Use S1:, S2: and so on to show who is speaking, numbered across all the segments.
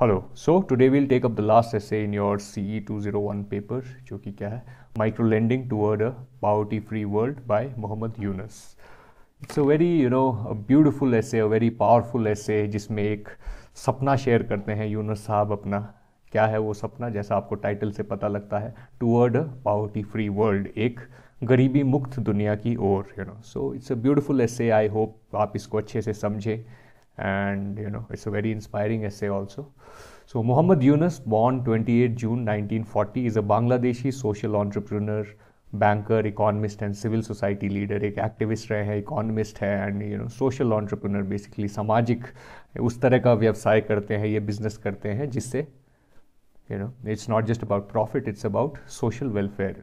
S1: Hello so today will take up the last essay in your C E two zero one paper जो कि क्या है micro lending toward a poverty free world by Muhammad Yunus it's a very you know beautiful essay a very powerful ऐसे जिसमें एक सपना share करते हैं यूनस साहब अपना क्या है वो सपना जैसा आपको टाइटल से पता लगता है toward a poverty free world एक गरीबी मुक्त दुनिया की ओर you know so it's a beautiful essay I hope आप इसको अच्छे से समझें and you know it's a very inspiring essay also so muhammad yunus born 28 june 1940 is a bangladeshi social entrepreneur banker economist and civil society leader ek activist rahe hai, economist and you know social entrepreneur basically samajik us tarah ka vyavsay karte hain ye business karte hain you know it's not just about profit it's about social welfare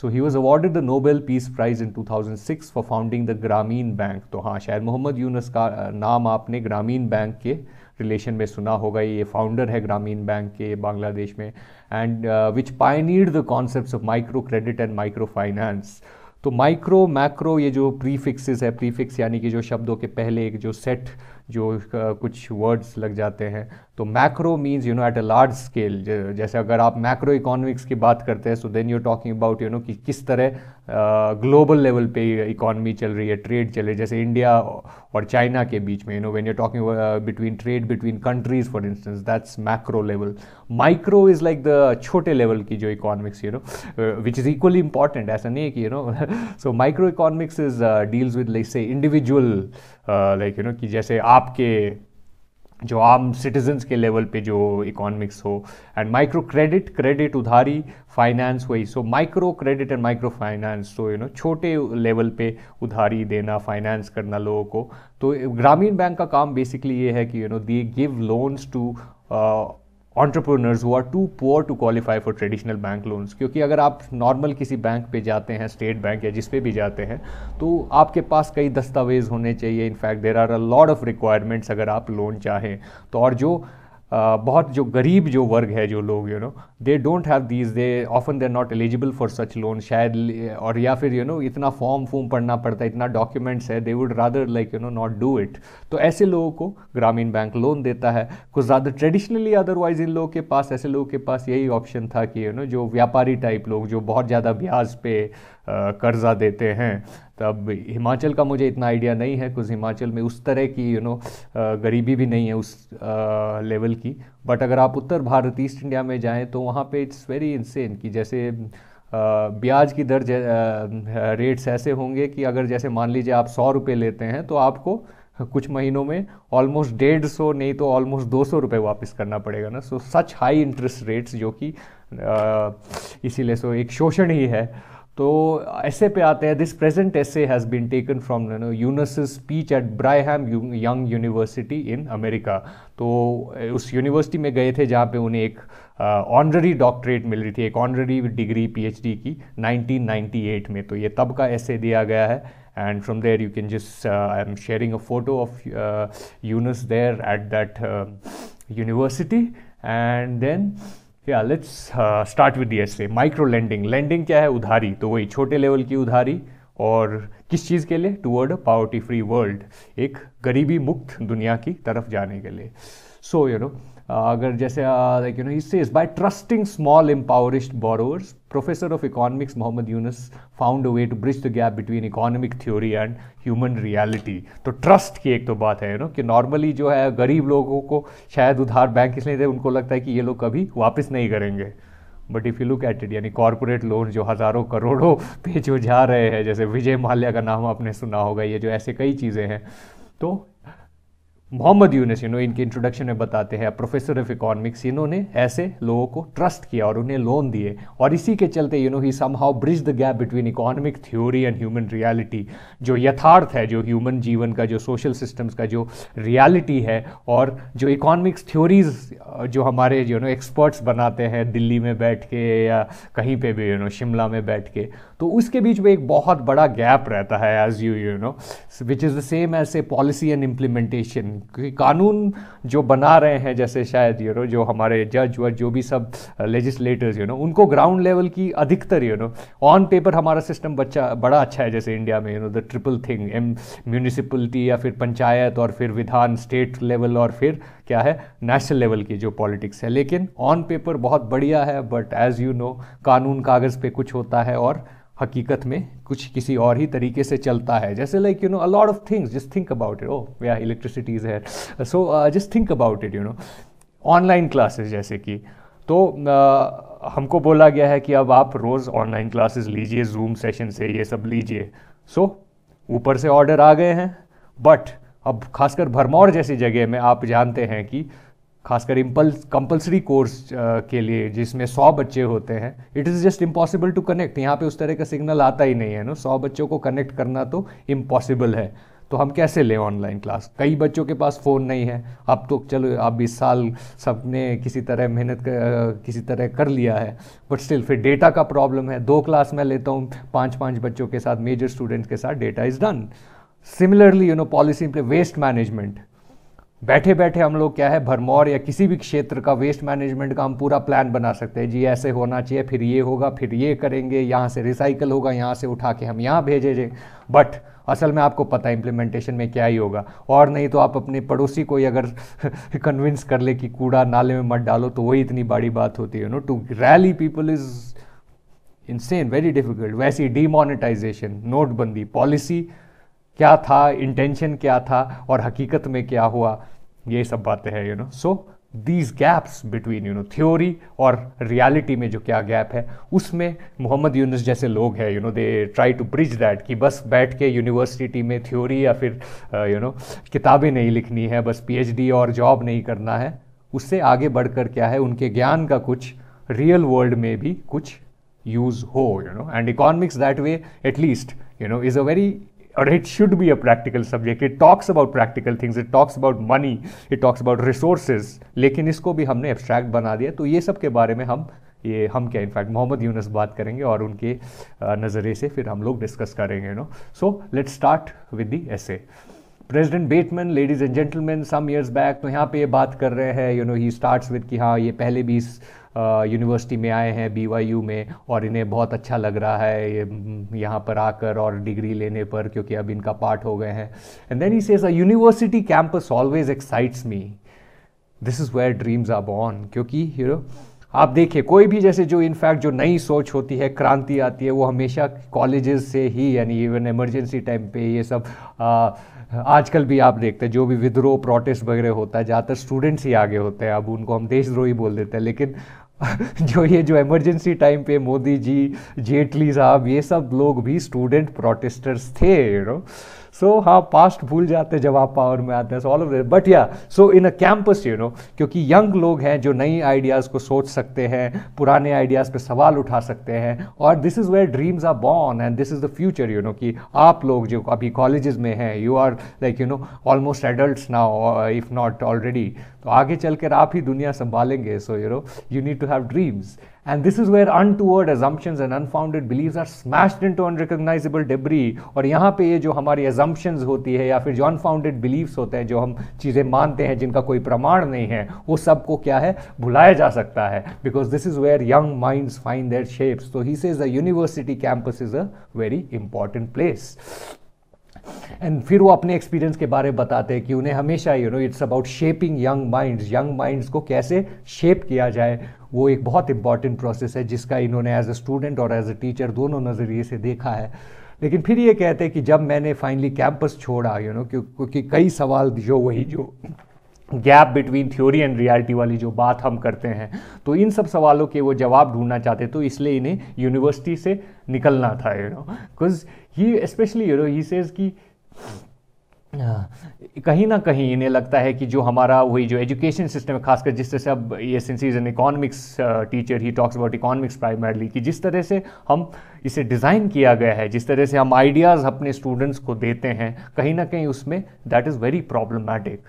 S1: so he was awarded the Nobel peace prize in 2006 for founding the Grameen bank तो हाँ शायद मोहम्मद यूनस का नाम आपने ग्रामीण bank के relation में सुना होगा ये फाउंडर है ग्रामीण बैंक के बांग्लादेश में and which pioneered the concept of micro credit and micro finance तो माइक्रो मैक्रो ये जो प्रीफिक्सेस है प्रीफिक्स यानी कि जो शब्दों के पहले एक जो सेट जो कुछ वर्ड्स लग जाते हैं तो macro means you know at a large scale जैसे अगर आप मैक्रो इकोनॉमिक्स की बात करते हैं so then you talking about you know कि किस तरह ग्लोबल लेवल पे इकॉनमी चल रही है ट्रेड चल रही है जैसे इंडिया और चाइना के बीच में you know when you talking between trade between countries for instance that's macro level micro is like the छोटे लेवल की जो economics you know which is equally important ऐसा नहीं है कि you know so micro economics is deals with like से individual like you know कि जैसे आप आपके जो आम सिटीजन्स के लेवल पे जो इकोनॉमिक्स हो एंड माइक्रो क्रेडिट क्रेडिट उधारी फाइनेंस वही so micro credit and micro finance तो यू नो छोटे लेवल पे उधारी देना फाइनेंस करना लोगों को तो ग्रामीण बैंक का काम बेसिकली ये है कि you know they give loans to entrepreneurs who are too poor to qualify for traditional bank loans क्योंकि अगर आप नॉर्मल किसी बैंक पे जाते हैं स्टेट बैंक या जिस पे भी जाते हैं तो आपके पास कई दस्तावेज़ होने चाहिए in fact there are a lot of requirements अगर आप लोन चाहें तो और जो बहुत जो गरीब जो वर्ग है जो लोग you know they don't have these they often they are not eligible for such loan शायद और या फिर यू नो इतना फॉर्म फॉर्म पढ़ना पड़ता है इतना डॉक्यूमेंट्स है they would rather like you know not do it तो ऐसे लोगों को ग्रामीण बैंक लोन देता है कुछ ज़्यादा ट्रेडिशनली अदरवाइज इन लोगों के पास ऐसे लोगों के पास यही ऑप्शन था कि यू you नो know, जो व्यापारी टाइप लोग जो बहुत ज़्यादा ब्याज पे कर्ज़ा देते हैं तब हिमाचल का मुझे इतना आइडिया नहीं है कुछ हिमाचल में उस तरह की यू नो गरीबी भी नहीं है उस लेवल की बट अगर आप उत्तर भारत ईस्ट इंडिया में जाएँ तो वहाँ पे इट्स वेरी इनसेन कि जैसे ब्याज की दर रेट्स ऐसे होंगे कि अगर जैसे मान लीजिए आप सौ रुपये लेते हैं तो आपको कुछ महीनों में ऑलमोस्ट डेढ़ सौ नहीं तो ऑलमोस्ट दो सौ रुपये वापस करना पड़ेगा ना so such high interest rates जो कि इसीलिए सो एक शोषण ही है तो ऐसे पे आते हैं this present essay has been taken from you know Yunus speech at Brigham Young University in America तो उस यूनिवर्सिटी में गए थे जहाँ पे उन्हें एक ऑनररी डॉक्टरेट मिल रही थी एक ऑनररी डिग्री पीएचडी की 1998 में तो ये तब का ऐसे दिया गया है and from there you can just I am sharing a photo of Yunus there at that university and then yeah let's start with the essay micro lending lending क्या है उधारी तो वही छोटे लेवल की उधारी और किस चीज़ के लिए टूवर्ड पावर्टी फ्री वर्ल्ड एक गरीबी मुक्त दुनिया की तरफ जाने के लिए सो यू नो Uh, अगर जैसे like you know he says by trusting small impoverished borrowers professor of economics Mohammad Yunus found a way to bridge the gap between economic theory and human reality तो ट्रस्ट की एक तो बात है यू नो कि normally जो है गरीब लोगों को शायद उधार बैंक इसलिए दे उनको लगता है कि ये लोग कभी वापस नहीं करेंगे but if you look at it यानी कॉरपोरेट लोन जो हज़ारों करोड़ों पे जो जा रहे हैं जैसे विजय माल्या का नाम आपने सुना होगा ये जो ऐसे कई चीज़ें हैं तो मोहम्मद यूनिस यू नो इनके इंट्रोडक्शन में बताते हैं प्रोफेसर ऑफ इकोनॉमिक्स इन्होंने ऐसे लोगों को ट्रस्ट किया और उन्हें लोन दिए और इसी के चलते you know he somehow bridge the gap between economic theory and human reality जो यथार्थ है जो ह्यूमन जीवन का जो सोशल सिस्टम्स का जो रियलिटी है और जो इकोनॉमिक्स थ्योरीज जो हमारे यू नो एक्सपर्ट्स बनाते हैं दिल्ली में बैठ के या कहीं पर भी यू नो शिमला में बैठ के तो उसके बीच में एक बहुत बड़ा गैप रहता है as you you know which is the same as a policy and implementation क्योंकि कानून जो बना रहे हैं जैसे शायद यू नो जो हमारे जज वज जो भी सब लेजिस्लेटर्स यू नो उनको ग्राउंड लेवल की अधिकतर यू नो ऑन पेपर हमारा सिस्टम बच्चा बड़ा अच्छा है जैसे इंडिया में you know the triple thing um municipality या फिर पंचायत और फिर विधान स्टेट लेवल और फिर क्या है नेशनल लेवल की जो पॉलिटिक्स है लेकिन ऑन पेपर बहुत बढ़िया है बट एज़ यू नो कानून कागज़ पे कुछ होता है और हकीकत में कुछ किसी और ही तरीके से चलता है जैसे like you know a lot of things just think about it ओ या इलेक्ट्रिसिटीज़ है so just think about it you know online classes जैसे कि तो uh, हमको बोला गया है कि अब आप रोज़ ऑनलाइन क्लासेस लीजिए जूम सेशन से ये सब लीजिए सो ऊपर से ऑर्डर आ गए हैं बट अब खासकर भरमौर जैसी जगह में आप जानते हैं कि खासकर इम्पल्स कंपल्सरी कोर्स के लिए जिसमें सौ बच्चे होते हैं it is just impossible to connect यहाँ पे उस तरह का सिग्नल आता ही नहीं है ना सौ बच्चों को कनेक्ट करना तो इम्पॉसिबल है तो हम कैसे लें ऑनलाइन क्लास कई बच्चों के पास फ़ोन नहीं है अब तो चलो अब इस साल सब ने किसी तरह मेहनत किसी तरह कर लिया है बट स्टिल फिर डेटा का प्रॉब्लम है दो क्लास मैं लेता हूँ पाँच पाँच बच्चों के साथ मेजर स्टूडेंट्स के साथ data is done similarly you know policy waste management बैठे बैठे हम लोग क्या है भरमौर या किसी भी क्षेत्र का वेस्ट मैनेजमेंट का हम पूरा प्लान बना सकते हैं जी ऐसे होना चाहिए फिर ये होगा फिर ये करेंगे यहाँ से रिसाइकल होगा यहाँ से उठा के हम यहाँ भेजेंगे बट असल में आपको पता है इम्प्लीमेंटेशन में क्या ही होगा और नहीं तो आप अपने पड़ोसी को ही अगर कन्विंस कर ले कि कूड़ा नाले में मत डालो तो वही इतनी बड़ी बात होती है no to rally people is insane very difficult वैसी डिमोनिटाइजेशन नोटबंदी पॉलिसी क्या था इंटेंशन क्या था और हकीकत में क्या हुआ ये सब बातें हैं you know so these gaps between you know theory और रियलिटी में जो क्या गैप है उसमें मोहम्मद यूनुस जैसे लोग हैं you know they try to bridge that कि बस बैठ के यूनिवर्सिटी में थ्योरी या फिर यू uh, नो किताबें नहीं लिखनी है बस पीएचडी और जॉब नहीं करना है उससे आगे बढ़कर क्या है उनके ज्ञान का कुछ रियल वर्ल्ड में भी कुछ यूज़ हो you know and economics that way at least you know is a very or it should be a practical subject it talks about practical things it talks about money it talks about resources लेकिन इसको भी हमने abstract बना दिया तो ये सब के बारे में हम ये हम क्या इनफैक्ट मोहम्मद यूनस बात करेंगे और उनके नज़रिए से फिर हम लोग डिस्कस करेंगे no so let's start with the essay president Bateman ladies and gentlemen some years back तो यहाँ पे ये बात कर रहे हैं you know he starts with कि हाँ ये पहले भी इस यूनिवर्सिटी में आए हैं बीवायू में और इन्हें बहुत अच्छा लग रहा है ये यहाँ पर आकर और डिग्री लेने पर क्योंकि अब इनका पार्ट हो गए हैं and then he says a university campus always excites me this is where dreams are born क्योंकि यू नो आप देखिए कोई भी जैसे जो इनफैक्ट जो नई सोच होती है क्रांति आती है वो हमेशा कॉलेजेस से ही यानी इवन एमरजेंसी टाइम पे ये सब आ, आजकल भी आप देखते हैं जो भी विद्रोह प्रोटेस्ट वगैरह होता है ज़्यादातर स्टूडेंट्स ही आगे होते हैं अब उनको हम देशद्रोही बोल देते हैं लेकिन जो ये जो इमरजेंसी टाइम पे मोदी जी जेटली साहब ये सब लोग भी स्टूडेंट प्रोटेस्टर्स थे यू नो सो so, हाँ पास्ट भूल जाते जब आप पावर में आते हैं so all of but yeah so in a campus you know क्योंकि यंग लोग हैं जो नई आइडियाज़ को सोच सकते हैं पुराने आइडियाज़ पे सवाल उठा सकते हैं और this is where dreams are born and this is the future you know कि आप लोग जो अभी कॉलेज में हैं you are like you know almost adult now if not already तो आगे चल कर आप ही दुनिया संभालेंगे so you know you need to have dreams and this is where untoward assumptions and unfounded believe are smashed to unrecognizable debris और यहाँ पे ये जो हमारी एजम्पन्स होती है या फिर जो अनफाउंडेड बिलीव्स होते हैं जो हम चीज़ें मानते हैं जिनका कोई प्रमाण नहीं है वो सबको क्या है भुलाया जा सकता है because this is where young minds find their shapes तो he says the university campus is a very important place and फिर वो अपने एक्सपीरियंस के बारे में बताते हैं कि उन्हें हमेशा you know it's about shaping young minds young minds को कैसे शेप किया जाए वो एक बहुत इंपॉर्टेंट प्रोसेस है जिसका इन्होंने एज अ स्टूडेंट और एज अ टीचर दोनों नज़रिए से देखा है लेकिन फिर ये कहते हैं कि जब मैंने फाइनली कैंपस छोड़ा यू नो क्योंकि कई सवाल जो वही जो gap between theory and reality वाली जो बात हम करते हैं तो इन सब सवालों के वो जवाब ढूंढना चाहते तो इसलिए इन्हें यूनिवर्सिटी से निकलना था you know because he specially you know he says कि कहीं ना कहीं इन्हें लगता है कि जो हमारा वही जो एजुकेशन सिस्टम है खासकर जिस तरह से अब ये since is an economics teacher he talks about economics primarily कि जिस तरह से हम इसे डिज़ाइन किया गया है जिस तरह से हम आइडियाज़ अपने स्टूडेंट्स को देते हैं कहीं ना कहीं उसमें that is very problematic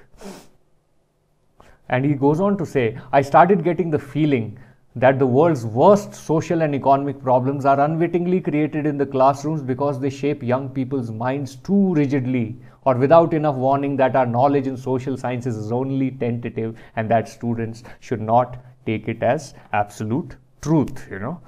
S1: and he goes on to say I start getting the feeling that the world's worst social and economic problems are unwittingly created in the classrooms because they shape young people's minds too rigidly or without enough warning that our knowledge in social sciences is only tentative and that students should not take it as absolute truth you know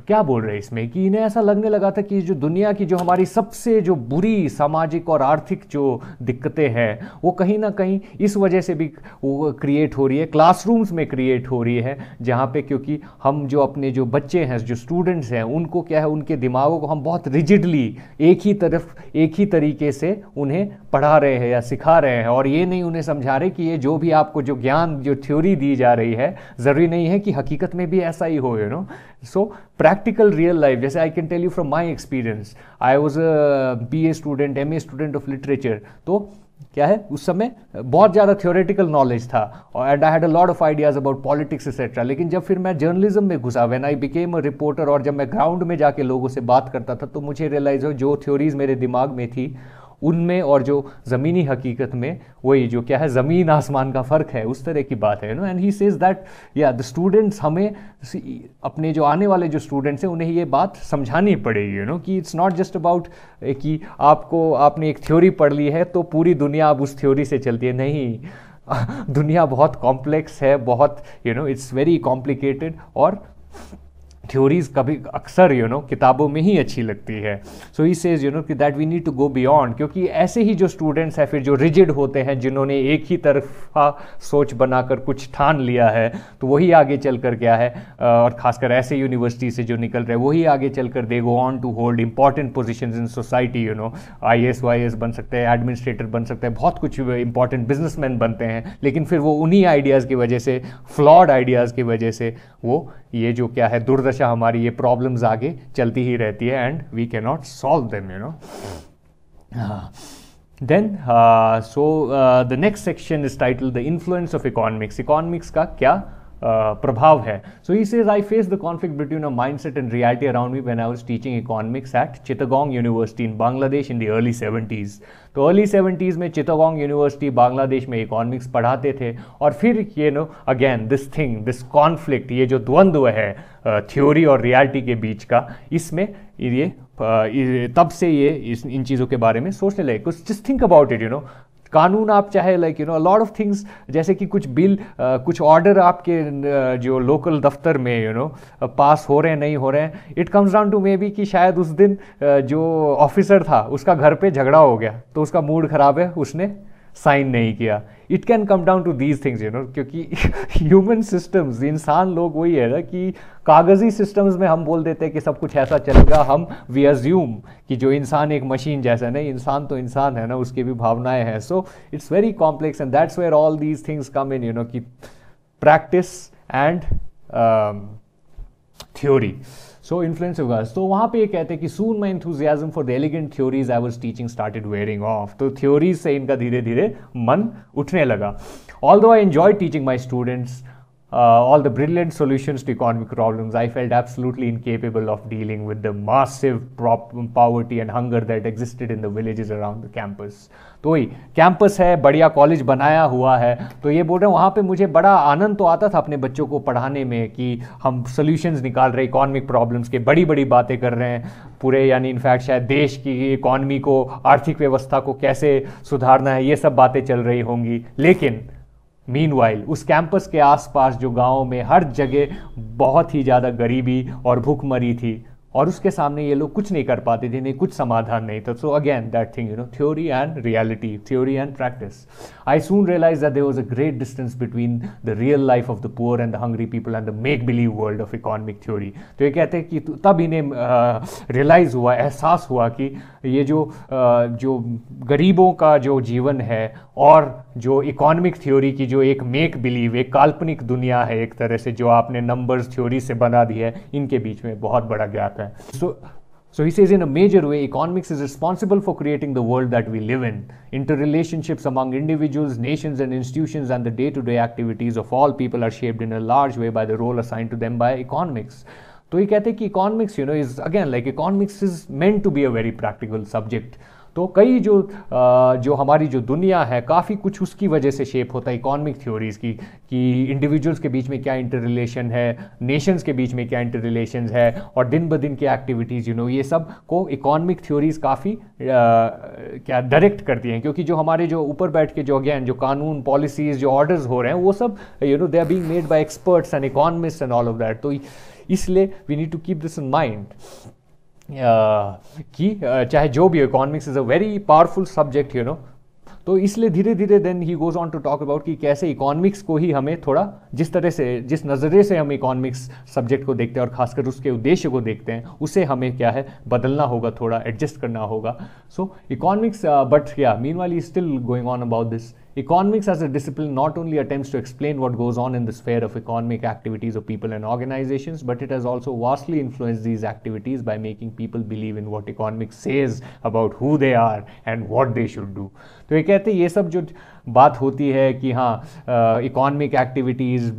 S1: तो क्या बोल रहे हैं इसमें कि इन्हें ऐसा लगने लगा था कि जो दुनिया की जो हमारी सबसे जो बुरी सामाजिक और आर्थिक जो दिक्कतें हैं वो कहीं ना कहीं इस वजह से भी वो क्रिएट हो रही है क्लासरूम्स में क्रिएट हो रही है जहाँ पे क्योंकि हम जो अपने जो बच्चे हैं जो स्टूडेंट्स हैं उनको क्या है उनके दिमागों को हम बहुत रिजिडली एक ही तरफ एक ही तरीके से उन्हें पढ़ा रहे हैं या सिखा रहे हैं और ये नहीं उन्हें समझा रहे कि ये जो भी आपको जो ज्ञान जो थ्योरी दी जा रही है ज़रूरी नहीं है कि हकीकत में भी ऐसा ही हो you know so practical real life जैसे I can tell you from my experience I was be a student am a student of literature तो क्या है उस समय बहुत ज़्यादा थ्योरेटिकल नॉलेज था और and I had a lot of ideas about politics etcetera लेकिन जब फिर मैं जर्नलिज्म में घुसा when I became a reporter और जब मैं ग्राउंड में जाके लोगों से बात करता था तो मुझे रियलाइज़ हो जो थ्योरीज मेरे दिमाग में थी उनमें और जो ज़मीनी हकीकत में वही जो क्या है ज़मीन आसमान का फ़र्क है उस तरह की बात है no and he says that yeah the students हमें अपने जो आने वाले जो स्टूडेंट्स हैं उन्हें ये बात समझानी पड़ेगी यू नो कि इट्स नॉट जस्ट अबाउट कि आपको आपने एक थ्योरी पढ़ ली है तो पूरी दुनिया अब उस थ्योरी से चलती है नहीं दुनिया बहुत कॉम्प्लेक्स है बहुत you know it's very complicated और थ्योरीज़ कभी अक्सर यू नो किताबों में ही अच्छी लगती है so he says you know कि that we need to go beyond क्योंकि ऐसे ही जो स्टूडेंट्स हैं फिर जो रिजिड होते हैं जिन्होंने एक ही तरफा सोच बनाकर कुछ ठान लिया है तो वही आगे चल कर क्या है और ख़ासकर ऐसे यूनिवर्सिटी से जो निकल रहे हैं वही आगे चल कर they go on to hold important position in society you know I S Y S बन सकते हैं एडमिनिस्ट्रेटर बन सकते हैं बहुत कुछ इंपॉर्टेंट बिजनेसमैन बनते हैं लेकिन फिर वो उन्हीं आइडियाज़ की वजह से फ्लॉड आइडियाज़ की वजह से वो ये जो क्या है दुर्दशा हमेशा हमारी ये प्रॉब्लम्स आगे चलती ही रहती है and we can not solve them you know then so the next section is title the influence of economics economics का क्या प्रभाव है so he says I face the conflict between a mindset and reality around me when I was teaching economics at Chittagong university in Bangladesh in the early seventies तो early seventies में Chittagong university Bangladesh में economics पढ़ाते थे और फिर ये no again this thing this conflict ये जो द्वंद्व है थ्योरी और रियालिटी के बीच का इसमें ये तब से ये इन चीज़ों के बारे में सोचने लगे कुछ just think about it you know कानून आप चाहे like you know lot of things जैसे कि कुछ बिल कुछ ऑर्डर आपके जो लोकल दफ्तर में यू नो पास हो रहे हैं नहीं हो रहे हैं it comes down to maybe कि शायद उस दिन जो ऑफिसर था उसका घर पे झगड़ा हो गया तो उसका मूड ख़राब है उसने साइन नहीं किया it can come down to these things you know क्योंकि ह्यूमन सिस्टम्स इंसान लोग वही है ना कि कागजी सिस्टम्स में हम बोल देते हैं कि सब कुछ ऐसा चलेगा हम वी अज्यूम कि जो इंसान एक मशीन जैसा है ना इंसान तो इंसान है ना उसकी भी भावनाएं हैं so it's very complex and that's where all these things come in you know कि practice and theory influence influence होगा तो वहाँ पे ये कहते हैं कि soon my enthusiasm for the elegant theories I was teaching started wearing off तो थ्योरीज से इनका धीरे धीरे मन उठने लगा although I enjoy teaching my students uh, all the brilliant solutions to economic problems, I felt absolutely incapable of dealing with the massive problem, poverty and hunger that existed in the villages around the campus. तो वही campus है बढ़िया college बनाया हुआ है तो ये बोल रहे हैं वहाँ पे मुझे बड़ा आनंद तो आता था अपने बच्चों को पढ़ाने में कि हम सोल्यूशंस निकाल रहे इकोनॉमिक प्रॉब्लम्स के बड़ी बड़ी बातें कर रहे हैं पूरे यानी इनफैक्ट शायद देश की इकॉनमी को आर्थिक व्यवस्था को कैसे सुधारना है ये सब बातें चल रही होंगी लेकिन मीनवाइल उस कैंपस के आसपास जो गाँव में हर जगह बहुत ही ज़्यादा गरीबी और भूखमरी थी और उसके सामने ये लोग कुछ नहीं कर पाते थे नहीं कुछ समाधान नहीं था so again that thing you know theory and reality theory and practice I soon realize that there was a great distance between the real life of the poor and the hungry people and the make believe world of economic theory तो ये कहते हैं कि तो तब इन्हें realise हुआ एहसास हुआ कि ये जो uh, जो गरीबों का जो जीवन है और जो इकोनॉमिक थ्योरी की जो एक मेक बिलीव एक काल्पनिक दुनिया है एक तरह से जो आपने नंबर्स थ्योरी से बना दी है इनके बीच में बहुत बड़ा गैप है so so he says in a major way economics is responsible for creating the world that we live in interrelationships among individuals nation and institution and the day to day activities of all people are shaped in a large way by the role assign to them by economics तो ये कहते हैं कि economics you know is again like economics is meant to be a very practical subject तो कई जो जो हमारी जो दुनिया है काफ़ी कुछ उसकी वजह से शेप होता है इकोनॉमिक थ्योरीज़ की कि इंडिविजुअल्स के बीच में क्या इंटर रिलेशन है नेशंस के बीच में क्या इंटर रिलेशन है और दिन ब दिन की एक्टिविटीज़ यू नो ये सब को इकोनॉमिक थ्योरीज़ काफ़ी क्या डायरेक्ट करती हैं क्योंकि जो हमारे जो ऊपर बैठ के जो अगैन जो कानून पॉलिसीज़ जो ऑर्डर्स हो रहे हैं वो सब you know they are being made by experts and economist and all of that तो इसलिए we need to keep this in mind कि चाहे जो भी economics is a very powerful subject you know तो इसलिए धीरे धीरे then he goes on to talk about कि कैसे इकोनॉमिक्स को ही हमें थोड़ा जिस तरह से जिस नज़रिए से हम इकोनॉमिक्स सब्जेक्ट को देखते हैं और खासकर उसके उद्देश्य को देखते हैं उसे हमें क्या है बदलना होगा थोड़ा एडजस्ट करना होगा so economics but yeah mean वाली still going on about this Economics as a discipline not only attempts to explain what goes on in the sphere of economic activities of people and organizations, but it has also vastly influenced these activities by making people believe in what economics says about who they are and what they should do. तो ये कहते हैं ये सब जो बात होती है कि हाँ इकोनॉमिक एक्टिविटीज़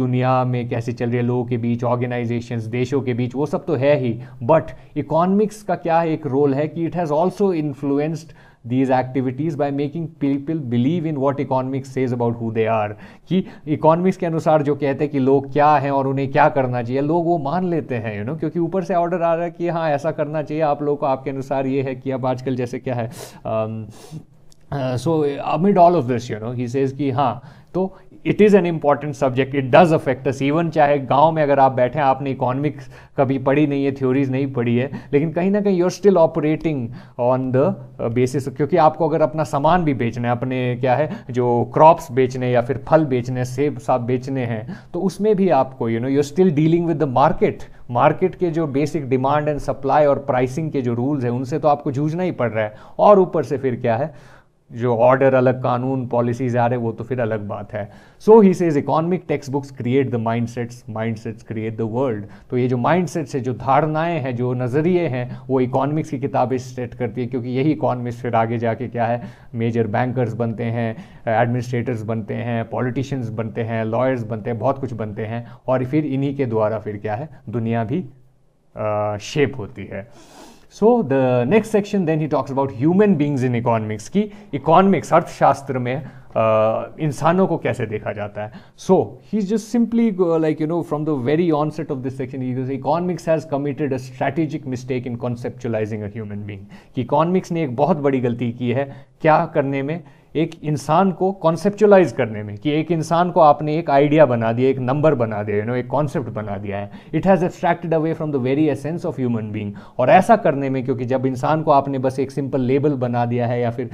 S1: दुनिया में कैसे चल रही है लोगों के बीच ऑर्गेनाइजेशन देशों के बीच वो सब तो है ही बट इकोनॉमिक्स का क्या एक रोल है कि it has also influenced these activities by making people believe in what economics says about who they are कि economics के अनुसार जो कहते हैं कि लोग क्या हैं और उन्हें क्या करना चाहिए लोग वो मान लेते हैं यू you नो know? क्योंकि ऊपर से ऑर्डर आ रहा है कि हाँ ऐसा करना चाहिए आप लोगों को आपके अनुसार ये है कि अब आजकल जैसे क्या है so amid all of this you know he says कि हाँ तो it is an important subject it does affect us even चाहे गांव में अगर आप बैठे हैं आपने इकोनॉमिक्स कभी पढ़ी नहीं है थ्योरीज नहीं पढ़ी है लेकिन कहीं ना कहीं you are still operating on the basis क्योंकि आपको अगर अपना सामान भी बेचना है अपने क्या है जो क्रॉप्स बेचने या फिर फल बेचने सेब साब बेचने हैं तो उसमें भी आपको you know you are still dealing with the market market के जो बेसिक डिमांड एंड सप्लाई और प्राइसिंग के जो रूल्स हैं उनसे तो आपको जूझना ही पड़ रहा है और ऊपर से फिर क्या है जो ऑर्डर अलग कानून पॉलिसीज आ रहे वो तो फिर अलग बात है so he says economic textbooks create the mindsets mindsets create the world तो ये जो माइंड सेट्स है जो धारणाएं हैं जो नज़रिए हैं वो इकोनॉमिक्स की किताबें सेट करती है क्योंकि यही इकोनॉमिक्स फिर आगे जाके क्या है मेजर बैंकर्स बनते हैं एडमिनिस्ट्रेटर्स बनते हैं पॉलिटिशियंस बनते हैं लॉयर्स बनते हैं बहुत कुछ बनते हैं और फिर इन्हीं के द्वारा फिर क्या है दुनिया भी शेप होती है so the next section then he talks about human beings in economics की इकोनॉमिक्स अर्थशास्त्र में इंसानों को कैसे देखा जाता है so he just simply like you know from the very onset of this section economics has committed a strategic mistake in conceptualising a human being कि इकोनॉमिक्स ने एक बहुत बड़ी गलती की है क्या करने में एक इंसान को कॉन्सेप्चुलाइज करने में कि एक इंसान को आपने एक आइडिया बना दिया एक नंबर बना दिया यू नो एक कॉन्सेप्ट बना दिया है it has abstracted away from the very essence of human being और ऐसा करने में क्योंकि जब इंसान को आपने बस एक सिंपल लेबल बना दिया है या फिर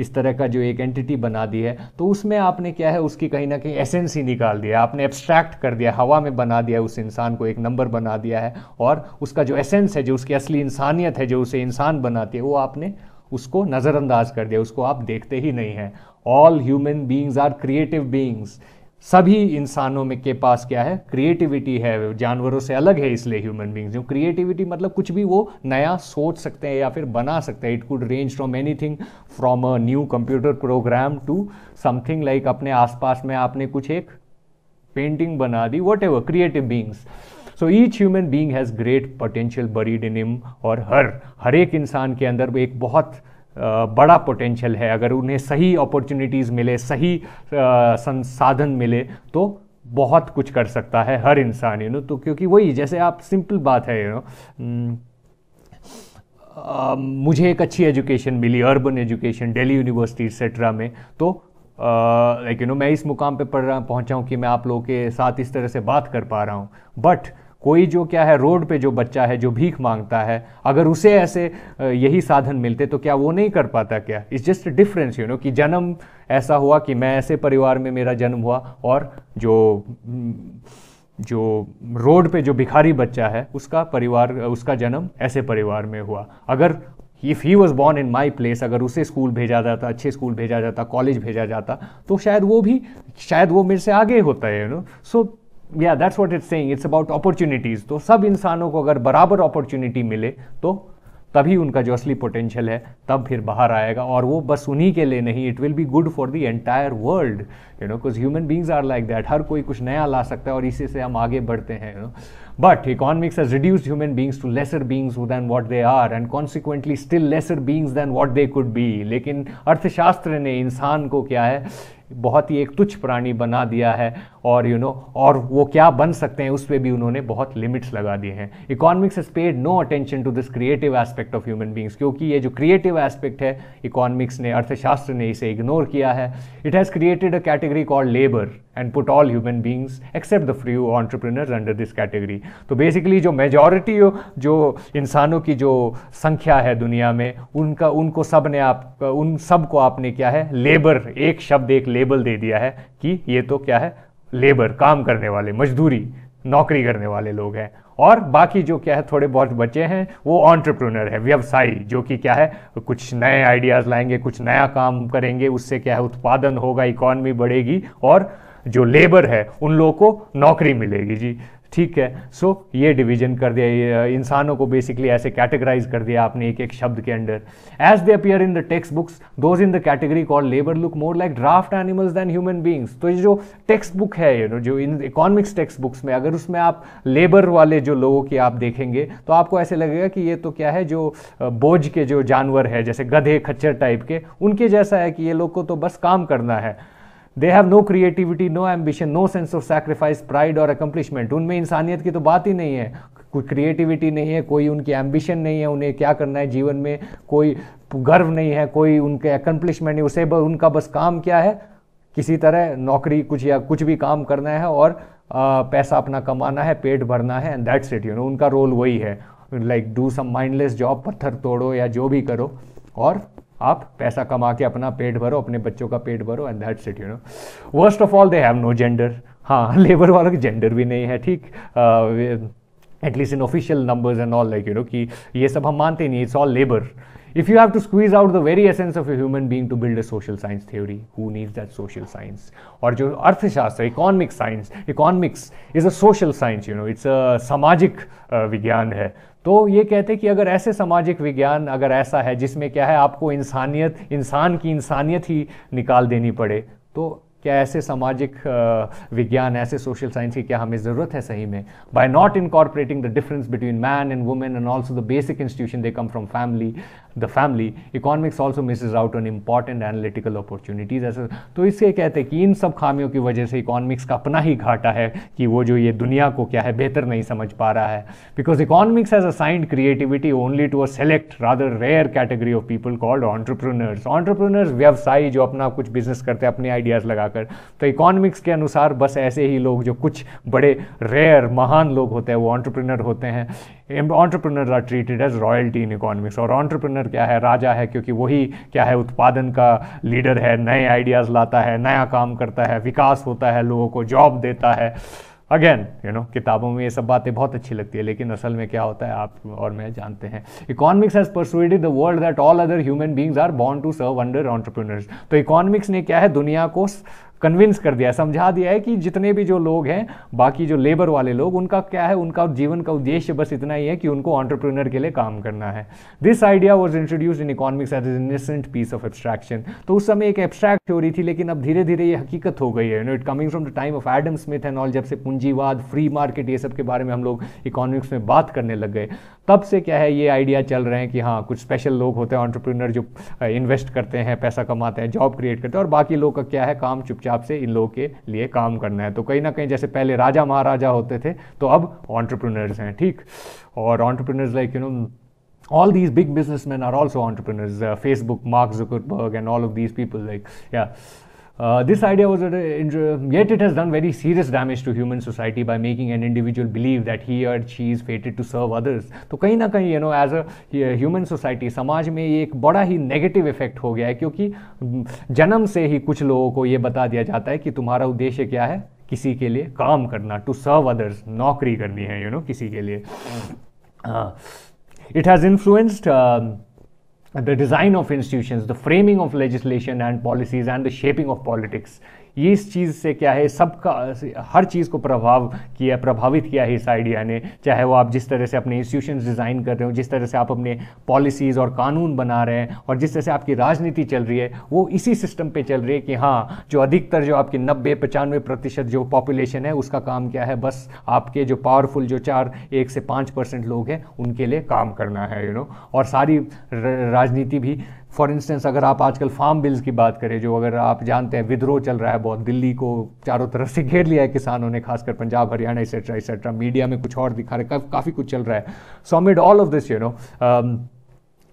S1: इस तरह का जो एक एंटिटी बना दी है तो उसमें आपने क्या है उसकी कहीं ना कहीं एसेंस ही निकाल दिया आपने एब्स्ट्रैक्ट कर दिया हवा में बना दिया उस इंसान को एक नंबर बना दिया है और उसका जो एसेंस है जो उसकी असली इंसानियत है जो उसे इंसान बनाती है वो आपने उसको नज़रअंदाज कर दिया उसको आप देखते ही नहीं हैं all human beings are creative beings सभी इंसानों में के पास क्या है क्रिएटिविटी है जानवरों से अलग है इसलिए ह्यूमन बींग्स जो क्रिएटिविटी मतलब कुछ भी वो नया सोच सकते हैं या फिर बना सकते हैं it could range from anything from a new computer program to something like अपने आसपास में आपने कुछ एक पेंटिंग बना दी whatever creative beings so each human being has great potential buried in him और हर हर एक इंसान के अंदर एक बहुत बड़ा पोटेंशियल है अगर उन्हें सही अपॉर्चुनिटीज़ मिले सही संसाधन मिले तो बहुत कुछ कर सकता है हर इंसान यू नो तो क्योंकि वही जैसे आप सिंपल बात है यू नो हम्म, मुझे एक अच्छी एजुकेशन मिली urban education Delhi University etcetera में तो लाइक यू नो मैं इस मुकाम पे पढ़ रहा पहुँचा हूँ कि मैं आप लोगों के साथ इस तरह से बात कर पा रहा हूँ बट कोई जो क्या है रोड पे जो बच्चा है जो भीख मांगता है अगर उसे ऐसे यही साधन मिलते तो क्या वो नहीं कर पाता क्या it's just difference you know कि जन्म ऐसा हुआ कि मैं ऐसे परिवार में मेरा जन्म हुआ और जो जो रोड पे जो भिखारी बच्चा है उसका परिवार उसका जन्म ऐसे परिवार में हुआ अगर if he was born in my place अगर उसे स्कूल भेजा जाता अच्छे स्कूल भेजा जाता कॉलेज भेजा जाता तो शायद वो भी शायद वो मेरे से आगे होता है यू नो सो या that's what it's saying it's about opportunities तो सब इंसानों को अगर बराबर अपॉर्चुनिटी मिले तो तभी उनका जो असली पोटेंशियल है तब फिर बाहर आएगा और वो बस उन्हीं के लिए नहीं it will be good for the entire world you know कुछ human beings are like that हर कोई कुछ नया ला सकता है और इसी से हम आगे बढ़ते हैं you know but economics has reduce human beings to lesser beings than what they are and consequently still lesser beings than what they could be लेकिन अर्थशास्त्र ने इंसान को क्या है बहुत ही एक तुच्छ प्राणी बना दिया है और यू you नो know, और वो क्या बन सकते हैं उस पर भी उन्होंने बहुत लिमिट्स लगा दिए हैं economics is paid no attention to this creative aspect of human beings क्योंकि ये जो क्रिएटिव एस्पेक्ट है इकोनॉमिक्स ने अर्थशास्त्र ने इसे इग्नोर किया है it has created a category called labour and put all human beings except the free entrepreneur under this category तो बेसिकली जो मेजोरिटी जो इंसानों की जो संख्या है दुनिया में उनका उनको सब ने आप उन सब को आपने क्या है लेबर एक शब्द एक लेबल दे दिया है कि ये तो क्या है लेबर काम करने वाले मजदूरी नौकरी करने वाले लोग हैं और बाकी जो क्या है थोड़े बहुत बचे हैं वो ऑन्टरप्रिनर है व्यवसायी जो कि क्या है कुछ नए आइडियाज़ लाएंगे कुछ नया काम करेंगे उससे क्या है उत्पादन होगा इकॉनमी बढ़ेगी और जो लेबर है उन लोगों को नौकरी मिलेगी जी ठीक है सो so, ये डिवीजन कर दिया इंसानों को बेसिकली ऐसे कैटेगराइज कर दिया आपने एक एक शब्द के under as they appear in the textbooks those in the category call labour look more like draft animals than human beings तो ये जो टेक्स्ट बुक है यू नो जो इन इकोनॉमिक्स टेक्स्ट बुक्स में अगर उसमें आप लेबर वाले जो लोगों की आप देखेंगे तो आपको ऐसे लगेगा कि ये तो क्या है जो बोझ के जो जानवर है जैसे गधे खच्चर टाइप के उनके जैसा है कि ये लोग को तो बस काम करना है they have no creativity no ambition no sense of sacrifice pride और अकम्पलिशमेंट उनमें इंसानियत की तो बात ही नहीं है कोई क्रिएटिविटी नहीं है कोई उनकी एम्बिशन नहीं है उन्हें क्या करना है जीवन में कोई गर्व नहीं है कोई उनके अकम्पलिशमेंट नहीं उसे उनका बस काम क्या है किसी तरह नौकरी कुछ या कुछ भी काम करना है और आ, पैसा अपना कमाना है पेट भरना है and that's it you know उनका रोल वही है like do some mindless job पत्थर तोड़ो या जो भी करो और आप पैसा कमा के अपना पेट भरो अपने बच्चों का पेट भरो and that's it you know worst of all they have no gender हाँ लेबर वालों की जेंडर भी नहीं है ठीक at least in official numbers and all like you know कि ये सब हम मानते नहीं it's all labour if you have to squeeze out the very essence of a human being to build a social science theory who needs that social और जो अर्थशास्त्र economic science economics is a social science you know it's a सामाजिक विज्ञान है तो ये कहते हैं कि अगर ऐसे सामाजिक विज्ञान अगर ऐसा है जिसमें क्या है आपको इंसानियत इंसान की इंसानियत ही निकाल देनी पड़े तो क्या ऐसे सामाजिक विज्ञान ऐसे सोशल साइंस की क्या हमें ज़रूरत है सही में by not incorporating the difference between man and women and also the basic institution they come from family the family, economics also misses out on important analytical opportunities ऐसे तो इससे कहते हैं कि इन सब खामियों की वजह से इकोनॉमिक्स का अपना ही घाटा है कि वो जो ये दुनिया को क्या है बेहतर नहीं समझ पा रहा है because economics has assigned creativity only to a select rather rare category of people called entrepreneurs entrepreneurs व्यवसायी जो अपना कुछ बिजनेस करते हैं अपने आइडियाज़ लगाकर तो इकोनॉमिक्स के अनुसार बस ऐसे ही लोग जो कुछ बड़े रेयर महान लोग होते हैं वो ऑन्टरप्रिनर होते हैं entrepreneur are treated as royalty in economics और ऑन्टरप्रनर क्या है राजा है क्योंकि वही क्या है उत्पादन का लीडर है नए आइडियाज़ लाता है नया काम करता है विकास होता है लोगों को जॉब देता है अगेन यू नो किताबों में ये सब बातें बहुत अच्छी लगती है लेकिन असल में क्या होता है आप और मैं जानते हैं economics has persuaded the world that all other human beings are born to serve under entrepreneurs तो इकोनॉमिक्स ने क्या है दुनिया को कन्विंस कर दिया समझा दिया है कि जितने भी जो लोग हैं बाकी जो लेबर वाले लोग उनका क्या है उनका जीवन का उद्देश्य बस इतना ही है कि उनको ऑन्टरप्रिनर के लिए काम करना है this idea was introduce in economics as innocent piece of abstraction तो उस समय एक एब्सट्रैक्ट थ्योरी थी लेकिन अब धीरे धीरे ये हकीकत हो गई है you know it coming from the time of Adam Smith and all जब से पूंजीवाद फ्री मार्केट ये सब के बारे में हम लोग इकोनॉमिक्स में बात करने लग गए तब से क्या है ये आइडिया चल रहे हैं कि हाँ कुछ स्पेशल लोग होते हैं ऑन्टरप्रिनर जो इन्वेस्ट uh, करते हैं पैसा कमाते हैं जॉब क्रिएट करते हैं और बाकी लोग का क्या है काम चुपचाप चुपचाप से इन लोगों के लिए काम करना है तो कहीं ना कहीं जैसे पहले राजा महाराजा होते थे तो अब ऑन्टरप्रिनर्स हैं ठीक और entrepreneurs like you know all these big businessmen are also entrepreneurs uh, facebook mark zuckerberg and all of these people like yeah Uh, this idea was yet it has done very serious damage to human society by making an individual believe that he or she is fated to serve others. तो कहीं ना कहीं you know as a human society समाज में ये एक बड़ा ही negative effect हो गया है क्योंकि जन्म से ही कुछ लोगों को ये बता दिया जाता है कि तुम्हारा उद्देश्य क्या है किसी के लिए काम करना टू सर्व अदर्स नौकरी करनी है यू you नो know, किसी के लिए it has influenced the design of institutions, the framing of legislation and policies, and the shaping of politics. ये इस चीज़ से क्या है सबका हर चीज़ को प्रभाव किया प्रभावित किया है इस आइडिया ने चाहे वो आप जिस तरह से अपने इंस्टीट्यूशन डिज़ाइन कर रहे हो जिस तरह से आप अपने पॉलिसीज़ और कानून बना रहे हैं और जिस तरह से आपकी राजनीति चल रही है वो इसी सिस्टम पर चल रही है कि हाँ जो अधिकतर जो आपके नब्बे पचानवे प्रतिशत जो पॉपुलेशन है उसका काम क्या है बस आपके जो पावरफुल जो चार एक से पाँच परसेंट लोग हैं उनके लिए काम करना है यू you नो know? और सारी राजनीति भी फॉर इंस्टेंस अगर आप आजकल फार्म बिल्स की बात करें जो अगर आप जानते हैं विद्रोह चल रहा है बहुत दिल्ली को चारों तरफ से घेर लिया है किसानों ने खासकर Punjab Haryana etcetera etcetera media में कुछ और दिखा रहे काफ़ी कुछ चल रहा है so made all of this you know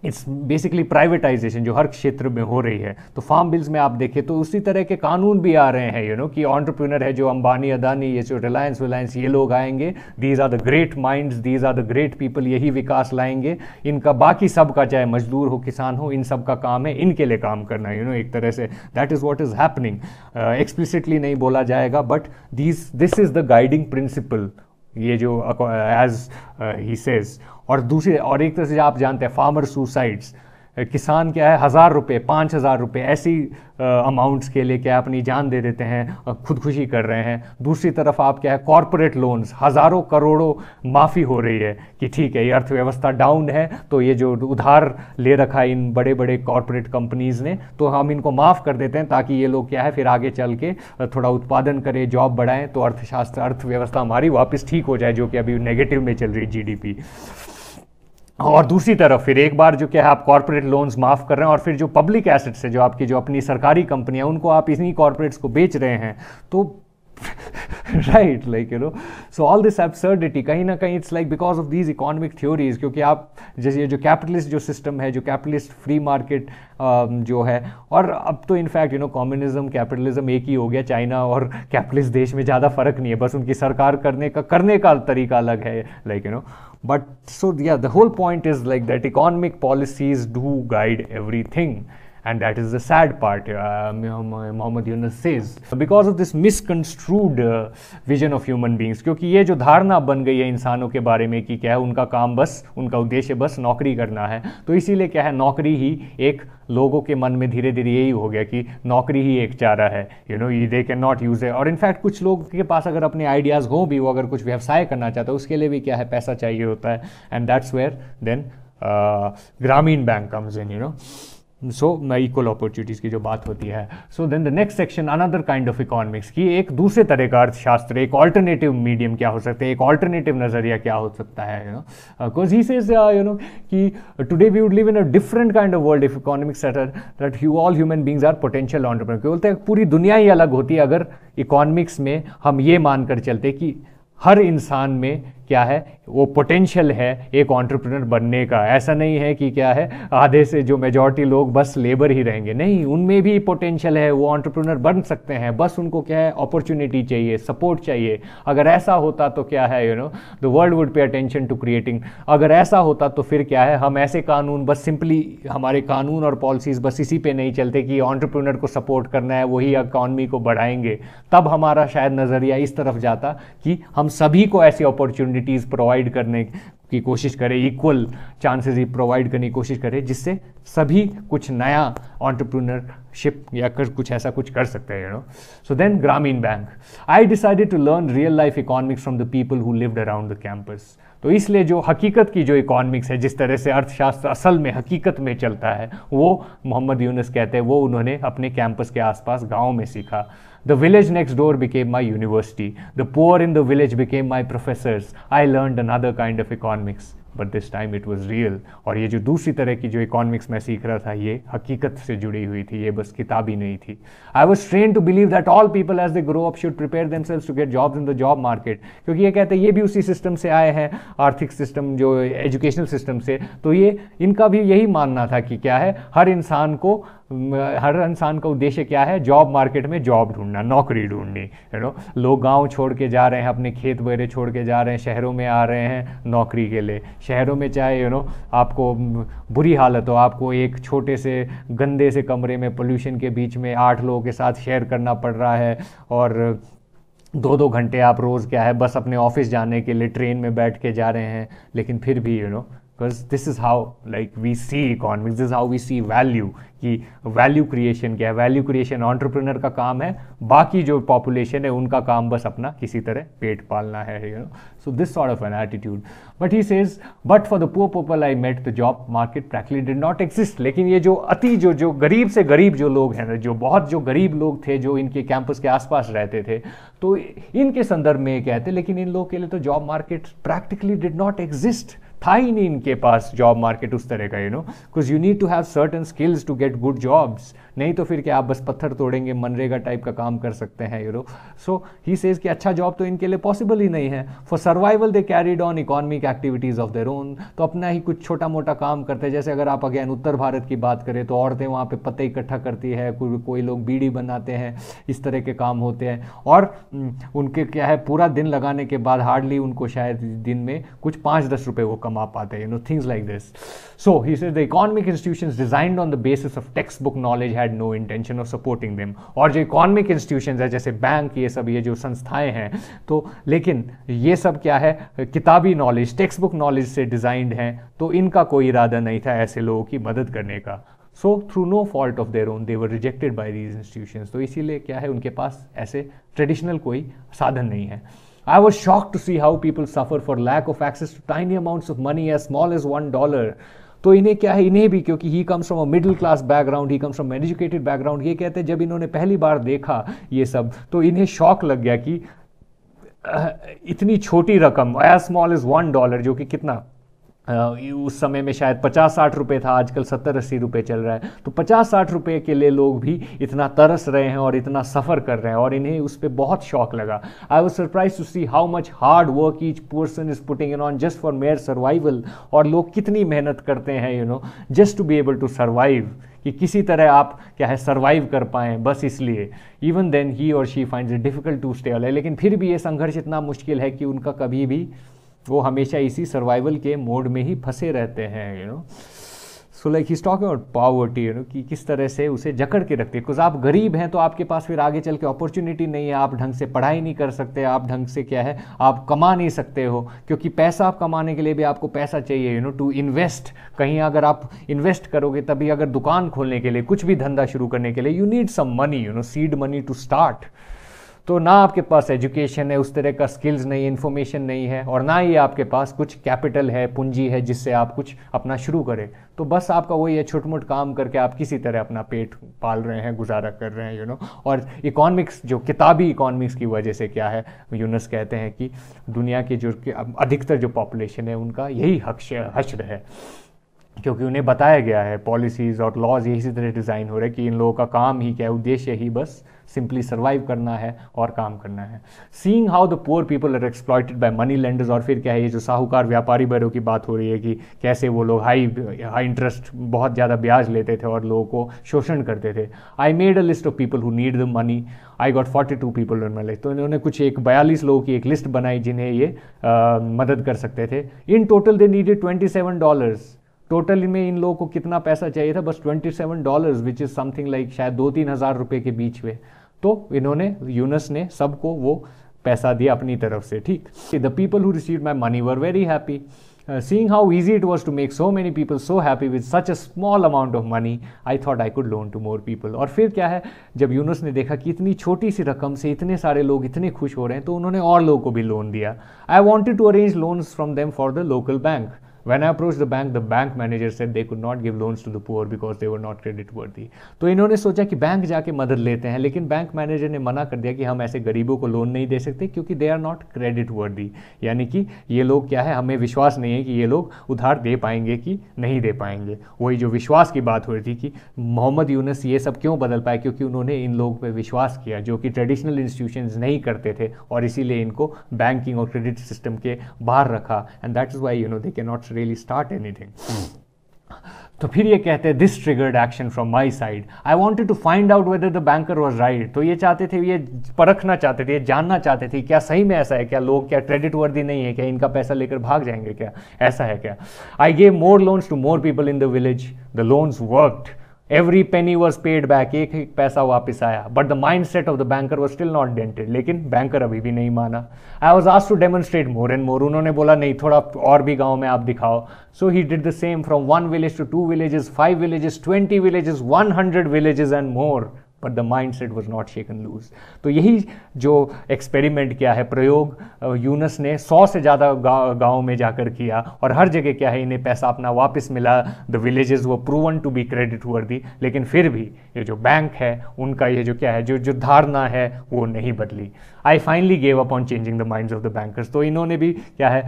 S1: it's basically privatisation जो हर क्षेत्र में हो रही है तो फार्म बिल्स में आप देखें तो उसी तरह के कानून भी आ रहे हैं यू you नो know, कि ऑन्टरप्रीनर है जो अंबानी अदानी ये जो रिलायंस विलायंस ये लोग आएंगे these are the great mind these are the great people यही विकास लाएंगे इनका बाकी सब का चाहे मजदूर हो किसान हो इन सब का काम है इनके लिए काम करना यू you नो know, एक तरह से that is what is happening explicitly नहीं बोला जाएगा but this this is the guiding principle ये जो एज ही सेज़ और दूसरे और एक तरह से आप जानते हैं फार्मर सुसाइड्स किसान क्या है हज़ार रुपये पाँच हज़ार रुपये ऐसी अमाउंट्स के लिए क्या है अपनी जान दे देते हैं खुदकुशी कर रहे हैं दूसरी तरफ आप क्या है कॉरपोरेट लोन्स हज़ारों करोड़ों माफ़ी हो रही है कि ठीक है ये अर्थव्यवस्था डाउन है तो ये जो उधार ले रखा है इन बड़े बड़े कॉरपोरेट कंपनीज़ ने तो हम इनको माफ़ कर देते हैं ताकि ये लोग क्या है फिर आगे चल के थोड़ा उत्पादन करें जॉब बढ़ाएँ तो अर्थशास्त्र अर्थव्यवस्था हमारी वापस ठीक हो जाए जो कि अभी नेगेटिव में चल रही जी और दूसरी तरफ फिर एक बार जो क्या है आप कॉरपोरेट लोन्स माफ़ कर रहे हैं और फिर जो पब्लिक एसेट्स है जो आपकी जो अपनी सरकारी कंपनियां उनको आप इन्हीं कॉरपोरेट्स को बेच रहे हैं तो right like you know so all this absurdity कहीं ना कहीं it's like because of these economic theories क्योंकि आप जैसे ये जो कैपिटलिस्ट जो सिस्टम है जो कैपिटलिस्ट फ्री मार्केट जो है और अब तो in fact you know communism capitalism एक ही हो गया चाइना और कैपिटलिस्ट देश में ज़्यादा फर्क नहीं है बस उनकी सरकार करने का करने का तरीका अलग है like you know but so yeah the whole point is like that economic policies do guide everything and that is the sad part uh, mohammed Yunus says because of this misconstrued uh, vision of human beings क्योंकि ये जो धारणा बन गई है इंसानों के बारे में कि क्या है उनका काम बस उनका उद्देश्य बस नौकरी करना है तो इसीलिए क्या है नौकरी ही एक लोगों के मन में धीरे धीरे यही हो गया कि नौकरी ही एक चारा है you know they can not use है और इनफैक्ट कुछ लोग के पास अगर अपने आइडियाज़ हो भी वो अगर कुछ व्यवसाय करना चाहता है उसके लिए भी क्या है पैसा चाहिए होता है and that's where then Grameen Bank comes in you know so equal opportunities की जो बात होती है so then the next section another kind of economics की एक दूसरे तरह का अर्थशास्त्र एक ऑल्टरनेटिव मीडियम क्या हो सकता है एक ऑल्टरनेटिव नज़रिया क्या हो सकता है you know because he says you know कि today we would live in a different kind of world if economics that you all human beings are potential entrepreneur बोलते हैं पूरी दुनिया ही अलग होती है अगर इकोनॉमिक्स में हम ये मानकर चलते कि हर इंसान में क्या है वो पोटेंशियल है एक ऑन्टरप्रिनर बनने का ऐसा नहीं है कि क्या है आधे से जो मेजॉरिटी लोग बस लेबर ही रहेंगे नहीं उनमें भी पोटेंशियल है वो ऑन्टरप्रिनर बन सकते हैं बस उनको क्या है अपॉर्चुनिटी चाहिए सपोर्ट चाहिए अगर ऐसा होता तो क्या है you know the world would pay attention to creating अगर ऐसा होता तो फिर क्या है हम ऐसे कानून बस सिंपली हमारे कानून और पॉलिसीज़ बस इसी पे नहीं चलते कि ऑन्टरप्रिनर को सपोर्ट करना है वही इकॉनमी को बढ़ाएंगे तब हमारा शायद नज़रिया इस तरफ जाता कि हम सभी को ऐसी अपॉर्चुनिटी अपॉर्चुनिटीज़ प्रोवाइड करने की कोशिश करें इक्वल चांसेस प्रोवाइड करने की कोशिश करे जिससे सभी कुछ नया ऑन्टरप्रूनरशिप या कर कुछ ऐसा कुछ कर सकते हैं you know so then Grameen Bank I decided to learn real life economics from the people who lived around the campus तो इसलिए जो हकीकत की जो इकोनॉमिक्स है जिस तरह से अर्थशास्त्र असल में हकीकत में चलता है वो मोहम्मद यूनस कहते हैं वो उन्होंने अपने कैंपस के आसपास गाँव में सीखा The village next door became my university. The poor in the village became my professors. I learned another kind of economics. But this time it was real और ये जो दूसरी तरह की जो इकोनॉमिक्स मैं सीख रहा था ये हकीकत से जुड़ी हुई थी ये बस किताबी नहीं थी I was train to believe that all people as they grow up should prepare themselves to get job in the job market क्योंकि ये कहते हैं ये भी उसी सिस्टम से आए हैं आर्थिक सिस्टम जो एजुकेशनल सिस्टम से तो ये इनका भी यही मानना था कि क्या है हर इंसान को हर इंसान का उद्देश्य क्या है जॉब मार्केट में जॉब ढूंढना नौकरी ढूंढनी यू नो लोग गांव छोड़ के जा रहे हैं अपने खेत वगैरह छोड़ के जा रहे हैं शहरों में आ रहे हैं नौकरी के लिए शहरों में चाहे यू नो आपको बुरी हालत हो आपको एक छोटे से गंदे से कमरे में पोल्यूशन के बीच में आठ लोगों के साथ शेयर करना पड़ रहा है और दो दो घंटे आप रोज़ क्या है बस अपने ऑफिस जाने के लिए ट्रेन में बैठ के जा रहे हैं लेकिन फिर भी you you know know, because this is how like we see economics this is how we see value कि वैल्यू क्रिएशन क्या है वैल्यू क्रिएशन ऑन्टरप्रिनर का काम है बाकी जो पॉपुलेशन है उनका काम बस अपना किसी तरह पेट पालना है you know so this sort of an attitude but he says but for the poor people I met the job market practically did not exist लेकिन ये जो अति जो जो गरीब से गरीब जो लोग हैं जो बहुत जो गरीब लोग थे जो इनके कैंपस के आसपास रहते थे तो इनके संदर्भ में कहते लेकिन इन लोग के लिए तो job market practically did not exist था ही नहीं इनके पास जॉब मार्केट उस तरह का you know because you need to have certain skills to get good jobs नहीं तो फिर क्या आप बस पत्थर तोड़ेंगे मनरेगा टाइप का काम कर सकते हैं you know so he says कि अच्छा जॉब तो इनके लिए पॉसिबल ही नहीं है for survival they carried on economic activities of their own तो अपना ही कुछ छोटा मोटा काम करते हैं जैसे अगर आप अगेन उत्तर भारत की बात करें तो औरतें वहाँ पे पत्ते इकट्ठा करती है कोई कोई लोग बीड़ी बनाते हैं इस तरह के काम होते हैं और उनके क्या है पूरा दिन लगाने के बाद हार्डली उनको शायद दिन में कुछ पाँच दस रुपये वो कमा पाते you know things like this so he said the economic institutions designed on the basis of textbook knowledge had no intention of supporting them और जो इकोनॉमिक इंस्टीट्यूशंस है जैसे बैंक ये सब ये जो संस्थाएं हैं तो लेकिन ये सब क्या है किताबी नॉलेज टेक्स्ट बुक नॉलेज से डिजाइंड हैं तो इनका कोई इरादा नहीं था ऐसे लोगों की मदद करने का so through no fault of their own they were rejected by these institutions तो इसीलिए क्या है उनके पास ऐसे ट्रेडिशनल कोई साधन नहीं है I was shocked to see how people suffer for lack of access to tiny amounts of money as small as one dollar. तो इन्हें क्या है इन्हें भी क्योंकि he comes from a middle class background he comes from educated background ये कहते हैं जब इन्होंने पहली बार देखा ये सब तो इन्हें शौक लग गया कि इतनी छोटी रकम as small is one dollar जो कि कितना उस समय में शायद पचास साठ रुपये था आजकल सत्तर अस्सी रुपये चल रहा है तो पचास साठ रुपये के लिए लोग भी इतना तरस रहे हैं और इतना सफ़र कर रहे हैं और इन्हें उस पर बहुत शौक लगा I was surprise to see how much hard work each person is putting in on just for mere survival और लोग कितनी मेहनत करते हैं you know just to be able to survive कि किसी तरह आप क्या है सर्वाइव कर पाएँ बस इसलिए इवन देन ही और she find it difficult to stay alive लेकिन फिर भी ये संघर्ष इतना मुश्किल है कि उनका कभी भी वो हमेशा इसी सर्वाइवल के मोड में ही फंसे रहते हैं you know so like he stuck about poverty you know कि किस तरह से उसे जकड़ के रखते हैं बिकॉज आप गरीब हैं तो आपके पास फिर आगे चल के अपॉर्चुनिटी नहीं है आप ढंग से पढ़ाई नहीं कर सकते आप ढंग से क्या है आप कमा नहीं सकते हो क्योंकि पैसा आप कमाने के लिए भी आपको पैसा चाहिए यू नो टू इन्वेस्ट कहीं अगर आप इन्वेस्ट करोगे तभी अगर दुकान खोलने के लिए कुछ भी धंधा शुरू करने के लिए you need some money you know seed money to start तो ना आपके पास एजुकेशन है उस तरह का स्किल्स नहीं इन्फॉर्मेशन नहीं है और ना ही आपके पास कुछ कैपिटल है पूंजी है जिससे आप कुछ अपना शुरू करें तो बस आपका वही है छोट मोट काम करके आप किसी तरह अपना पेट पाल रहे हैं गुजारा कर रहे हैं यू नो और इकोनॉमिक्स जो किताबी इकोनॉमिक्स की वजह से क्या है यूनस कहते हैं कि दुनिया के जो अधिकतर जो पॉपुलेशन है उनका यही हक्ष हश्र है क्योंकि उन्हें बताया गया है पॉलिसीज़ और लॉज इसी तरह डिज़ाइन हो रहे हैं कि इन लोगों का काम ही क्या है उद्देश्य ही बस सिंपली सर्वाइव करना है और काम करना है seeing how the poor people are exploited by money lenders और फिर क्या है ये जो साहूकार व्यापारी बैरों की बात हो रही है कि कैसे वो लोग हाई हाई इंटरेस्ट बहुत ज़्यादा ब्याज लेते थे और लोगों को शोषण करते थे I made a list of people who need the money I got forty two people in my life तो इन्होंने कुछ एक बयालीस लोगों की एक लिस्ट बनाई जिन्हें ये आ, मदद कर सकते थे in total they needed twenty seven dollars total में इन लोगों को कितना पैसा चाहिए था बस twenty seven dollars which is something like शायद दो तीन हज़ार रुपये के बीच में तो इन्होंने यूनस ने सबको वो पैसा दिया अपनी तरफ से ठीक the people who receive my money were very happy seeing how easy it was to make so many people so happy with such a small amount of money I thought I could loan to more people और फिर क्या है जब यूनस ने देखा कि इतनी छोटी सी रकम से इतने सारे लोग इतने खुश हो रहे हैं तो उन्होंने और लोगों को भी लोन दिया I wanted to arrange loans from them for the local bank When I approached the bank, the bank manager said they could not give loans to the poor because they were not credit worthy. तो इन्होंने सोचा कि bank जाके मदद लेते हैं लेकिन bank manager ने मना कर दिया कि हम ऐसे गरीबों को लोन नहीं दे सकते क्योंकि दे आर नॉट क्रेडिट वर्दी यानी कि ये लोग क्या है हमें विश्वास नहीं है कि ये लोग उधार दे पाएंगे कि नहीं दे पाएंगे वही जो विश्वास की बात हो रही थी कि मोहम्मद यूनस ये सब क्यों बदल पाए क्योंकि उन्होंने इन लोगों पर विश्वास किया जो कि ट्रेडिशनल इंस्टीट्यूशन नहीं करते थे और इसीलिए इनको बैंकिंग और क्रेडिट सिस्टम के बाहर रखा and that is why you know they can not really start anything. तो फिर ये कहते हैं this triggered action from my side I wanted to find out whether the banker was right तो ये चाहते थे ये परखना चाहते थे ये जानना चाहते थे क्या सही में ऐसा है क्या लोग क्या क्रेडिट वर्दी नहीं है क्या इनका पैसा लेकर भाग जाएंगे क्या ऐसा है क्या I gave more loans to more people in the village the loans worked every penny was paid back एक एक पैसा वापस आया but the mindset of the banker was still not dented लेकिन बैंकर अभी भी नहीं माना आई वॉज आज to demonstrate more and more उन्होंने बोला नहीं थोड़ा और भी गाँव में आप दिखाओ so he did the same from one village to two villages five villages twenty villages one hundred villages and more but the mindset was not shaken loose तो यही जो एक्सपेरिमेंट किया है प्रयोग यूनस ने सौ से ज़्यादा गाँव में जाकर किया और हर जगह क्या है इन्हें पैसा अपना वापस मिला द विलेजेस वो प्रूवन टू बी क्रेडिट हुआ दी लेकिन फिर भी ये जो बैंक है उनका ये जो क्या है जो जो धारणा है वो नहीं बदली I finally gave up on changing the mind of the bankers तो इन्होंने भी क्या है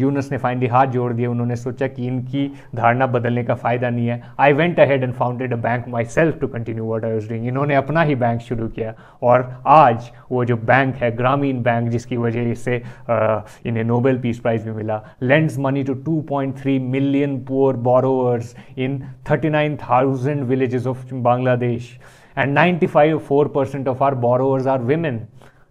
S1: यूनस um, ने फाइनली हाथ जोड़ दिया उन्होंने सोचा कि इनकी धारणा बदलने का फ़ायदा नहीं है I went ahead and founded a bank myself to continue what I doing इन्होंने अपना ही बैंक शुरू किया और आज वो जो बैंक है ग्रामीण बैंक जिसकी वजह से uh, इन्हें नोबेल पीस प्राइज़ भी मिला lends money to two point three million poor in thirty nine thousand villages of Bangladesh and ninety five four percent of our borrowers are women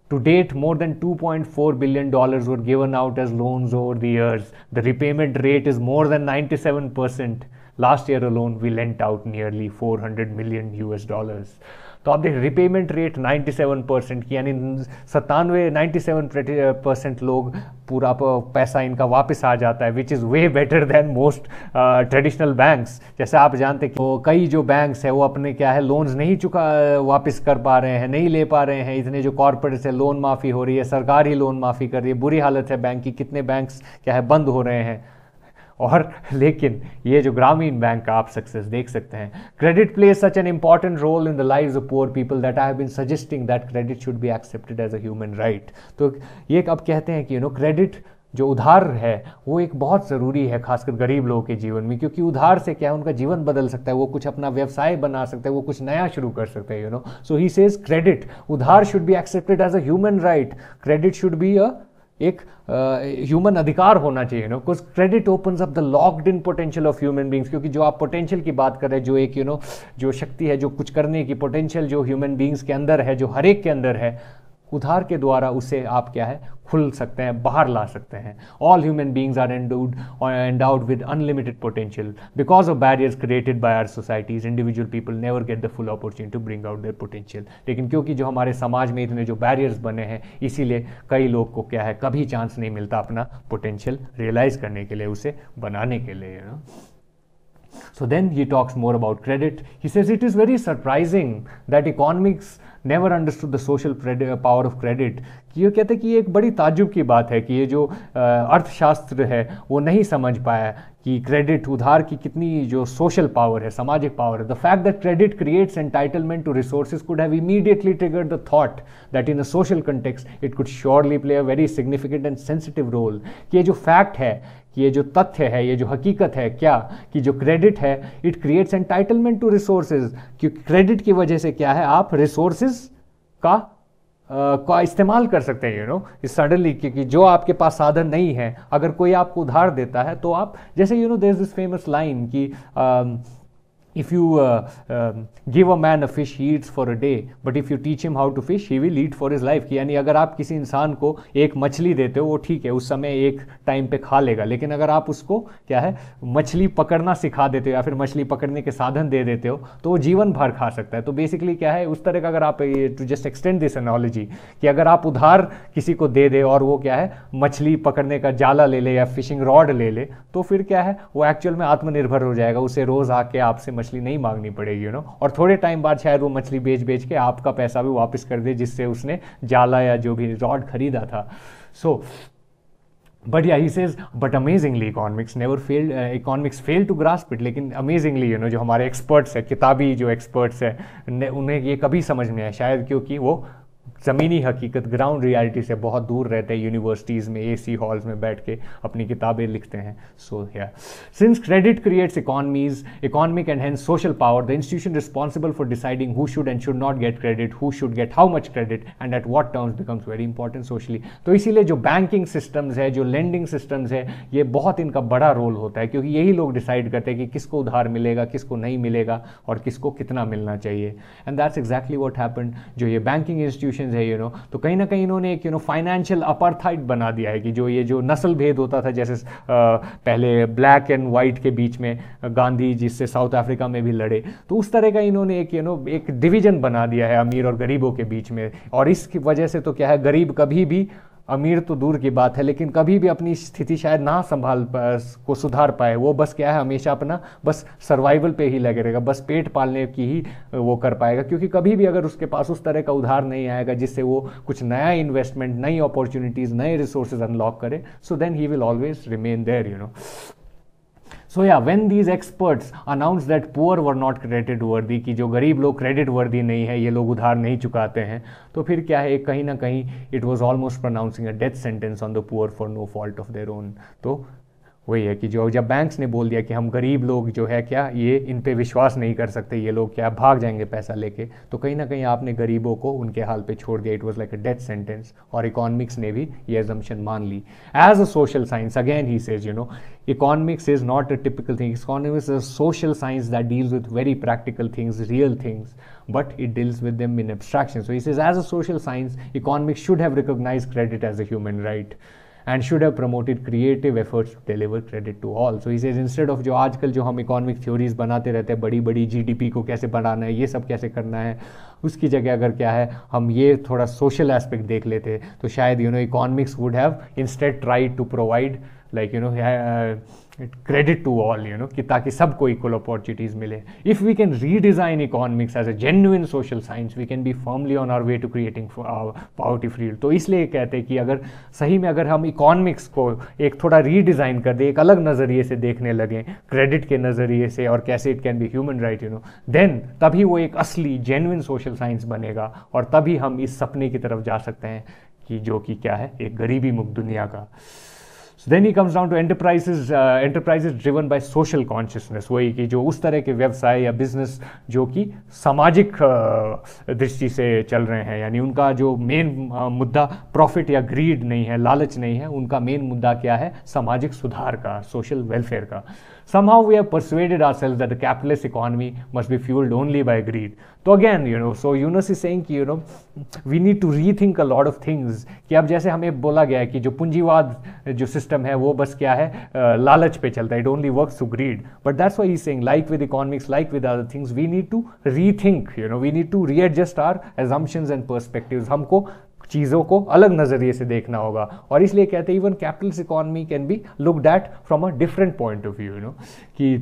S1: To date, more than $2.4 billion were given out as loans over the years. The repayment rate is more than 97%. Last year alone, we lent out nearly 400 million US dollars. तो आप देख repayment rate 97 percent की यानी सत्तानवे 97 percent लोग पूरा पैसा इनका वापस आ जाता है which is way better than most traditional banks जैसे आप जानते तो कई जो बैंक्स है वो अपने क्या है लोन्स नहीं चुका वापस कर पा रहे हैं नहीं ले पा रहे हैं इतने जो कॉरपोरेट्स है लोन माफ़ी हो रही है सरकार ही लोन माफ़ी कर रही है बुरी हालत है बैंक की कितने बैंक्स क्या है बंद हो रहे हैं और लेकिन ये जो ग्रामीण बैंक का आप सक्सेस देख सकते हैं credit play such an important role in the life of poor people that I have been suggesting that credit should be accepted as a human right तो ये अब कहते हैं कि यू नो क्रेडिट जो उधार है वो एक बहुत ज़रूरी है खासकर गरीब लोगों के जीवन में क्योंकि उधार से क्या है उनका जीवन बदल सकता है वो कुछ अपना व्यवसाय बना सकते हैं वो कुछ नया शुरू कर सकते हैं you know so he says credit उधार should be accepted as a human right credit should be a एक ह्यूमन uh, अधिकार होना चाहिए no because credit open up the locked in potential of human beings क्योंकि जो आप potential की बात करें जो एक यू you नो know, जो शक्ति है जो कुछ करने की पोटेंशियल जो ह्यूमन बींग्स के अंदर है जो हर एक के अंदर है उधार के द्वारा उसे आप क्या है खुल सकते हैं बाहर ला सकते हैं all human beings are and endowed with unlimited potential because of barriers created by our societies individual people never get the full opportunity to bring out their potential लेकिन क्योंकि जो हमारे समाज में इतने जो बैरियर्स बने हैं इसीलिए कई लोग को क्या है कभी चांस नहीं मिलता अपना पोटेंशियल रियलाइज करने के लिए उसे बनाने के लिए you So then he talks more about credit. He says it is very surprising that economics never understood the social power of credit कि ये कहते हैं कि ये एक बड़ी ताजुब की बात है कि ये जो अर्थशास्त्र है वो नहीं समझ पाया कि क्रेडिट उधार की कितनी जो सोशल पावर है सामाजिक पावर है the fact that credit creates entitlement to resources could have immediately triggered the thought that in a social context it could surely play a very significant and sensitive role कि ये जो fact है ये जो तथ्य है ये जो हकीकत है क्या कि जो क्रेडिट है it creates entitlement to resources क्योंकि क्रेडिट की वजह से क्या है आप रिसोर्सेज का Uh, का इस्तेमाल कर सकते हैं यू नो सडनली क्योंकि जो आपके पास साधन नहीं है अगर कोई आपको उधार देता है तो आप जैसे you know there this famous line कि uh, if you uh, um, give a man a fish he eats for a day but if you teach him how to fish he will eat for his life यानी अगर आप किसी इंसान को एक मछली देते हो वो ठीक है उस समय एक टाइम पे खा लेगा लेकिन अगर आप उसको क्या है मछली पकड़ना सिखा देते हो या फिर मछली पकड़ने के साधन दे देते हो तो वो जीवन भर खा सकता है तो बेसिकली क्या है उस तरह का अगर आप to just extend this analogy कि अगर आप उधार किसी को दे दे और वो क्या है मछली पकड़ने का जाला ले ले या फिशिंग रॉड ले ले तो फिर क्या है वो एक्चुअल में आत्मनिर्भर हो जाएगा उसे रोज़ आके आपसे मछली नहीं मांगनी पड़ेगी यू नो और थोड़े टाइम बाद शायद वो मछली बेच बेच के आपका पैसा भी वापस कर दे जिससे उसने जाला या जो भी रॉड खरीदा था so but yeah he says but amazingly economics never failed economics fail to grasp it लेकिन अमेजिंगली यू नो जो हमारे एक्सपर्ट्स है किताबी जो एक्सपर्ट्स है उन्हें ये कभी समझ नहीं आया शायद क्योंकि वो ज़मीनी हकीकत ग्राउंड रियलिटी से बहुत दूर रहते हैं यूनिवर्सिटीज़ में एसी हॉल्स में बैठ के अपनी किताबें लिखते हैं so yeah since credit creates economies economic and hand social power the institution responsible for deciding who should and should not get credit who should get how much credit and at what terms becomes very important socially तो इसीलिए जो banking systems है जो lending systems है ये बहुत इनका बड़ा रोल होता है क्योंकि यही लोग डिसाइड करते हैं कि किसको उधार मिलेगा किसको नहीं मिलेगा और किसको कितना मिलना चाहिए and that's exactly what happen जो ये बैंकिंग इंस्टीट्यूशन क्वेश्चन है यू नो तो कहीं ना कहीं इन्होंने एक यू नो फाइनेंशियल अपरथाइट बना दिया है कि जो ये जो नस्ल भेद होता था जैसे पहले ब्लैक एंड वाइट के बीच में गांधी जिससे साउथ अफ्रीका में भी लड़े तो उस तरह का इन्होंने एक यू नो एक डिवीजन बना दिया है अमीर और गरीबों के बीच में और इस वजह से तो क्या है गरीब कभी भी अमीर तो दूर की बात है लेकिन कभी भी अपनी स्थिति शायद ना संभाल को सुधार पाए वो बस क्या है हमेशा अपना बस सर्वाइवल पे ही लगे रहेगा बस पेट पालने की ही वो कर पाएगा क्योंकि कभी भी अगर उसके पास उस तरह का उधार नहीं आएगा जिससे वो कुछ नया इन्वेस्टमेंट नई अपॉर्चुनिटीज़ नए रिसोर्सेज अनलॉक करे so then he will always remain there you know so yeah when these experts announce that poor were not creditworthy कि जो गरीब लोग क्रेडिट वर्दी नहीं है ये लोग उधार नहीं चुकाते हैं तो फिर क्या है कहीं ना कहीं it was almost pronouncing a death sentence on the poor for no fault of their own तो वही है कि जो जब बैंक्स ने बोल दिया कि हम गरीब लोग जो है क्या ये इन पे विश्वास नहीं कर सकते ये लोग क्या भाग जाएंगे पैसा लेके तो कहीं ना कहीं आपने गरीबों को उनके हाल पे छोड़ दिया it was like a death sentence और इकोनॉमिक्स ने भी ये एजम्पन मान ली as a social science again he says you know economics is not a typical thing economics is social science that deals with very practical things real things but it deals with them in abstraction so is as a social science economics should have recognise credit as a human right right. And should have promoted creative efforts to deliver credit to all so is is instead of जो आजकल जो हम economic theories बनाते रहते हैं बड़ी बड़ी GDP को कैसे बढ़ाना है ये सब कैसे करना है उसकी जगह अगर क्या है हम ये थोड़ा सोशल एस्पेक्ट देख लेते तो शायद you know economics would have instead try to provide like you know credit to all you know कि ताकि सबको इक्वल अपॉर्चुनिटीज मिले if we can redesign economics as a genuine social science we can be formally on our way to creating poverty free तो इसलिए कहते हैं कि अगर सही में अगर हम इकोनॉमिक्स को एक थोड़ा रीडिजाइन कर दें एक अलग नजरिए से देखने लगें क्रेडिट के नजरिए से और कैसे it can be human right you know then तभी वो एक असली जेन्युन सोशल साइंस बनेगा और तभी हम इस सपने की तरफ जा सकते हैं कि जो कि क्या है एक गरीबी मुक्त दुनिया का so then he comes down to enterprises enterprises driven by social consciousness वही कि जो उस तरह के व्यवसाय या बिजनेस जो कि सामाजिक uh, दृष्टि से चल रहे हैं यानी उनका जो मेन uh, मुद्दा प्रॉफिट या ग्रीड नहीं है लालच नहीं है उनका मेन मुद्दा क्या है सामाजिक सुधार का सोशल वेलफेयर का Somehow we have persuaded ourselves that the capitalist economy must be fueled only by greed. तो again you know so Yunus is saying कि you know we need to rethink a lot of things कि अब जैसे हमें बोला गया है कि जो पूंजीवाद जो सिस्टम है वो बस क्या है uh, लालच पे चलता है it only work to greed but that's why saying like with economics like with other things we need to rethink you know we need to readjust our assumptions and perspective हमको चीज़ों को अलग नज़रिए से देखना होगा और इसलिए कहते हैं even capitals economy can be look that from a different point of view you know कि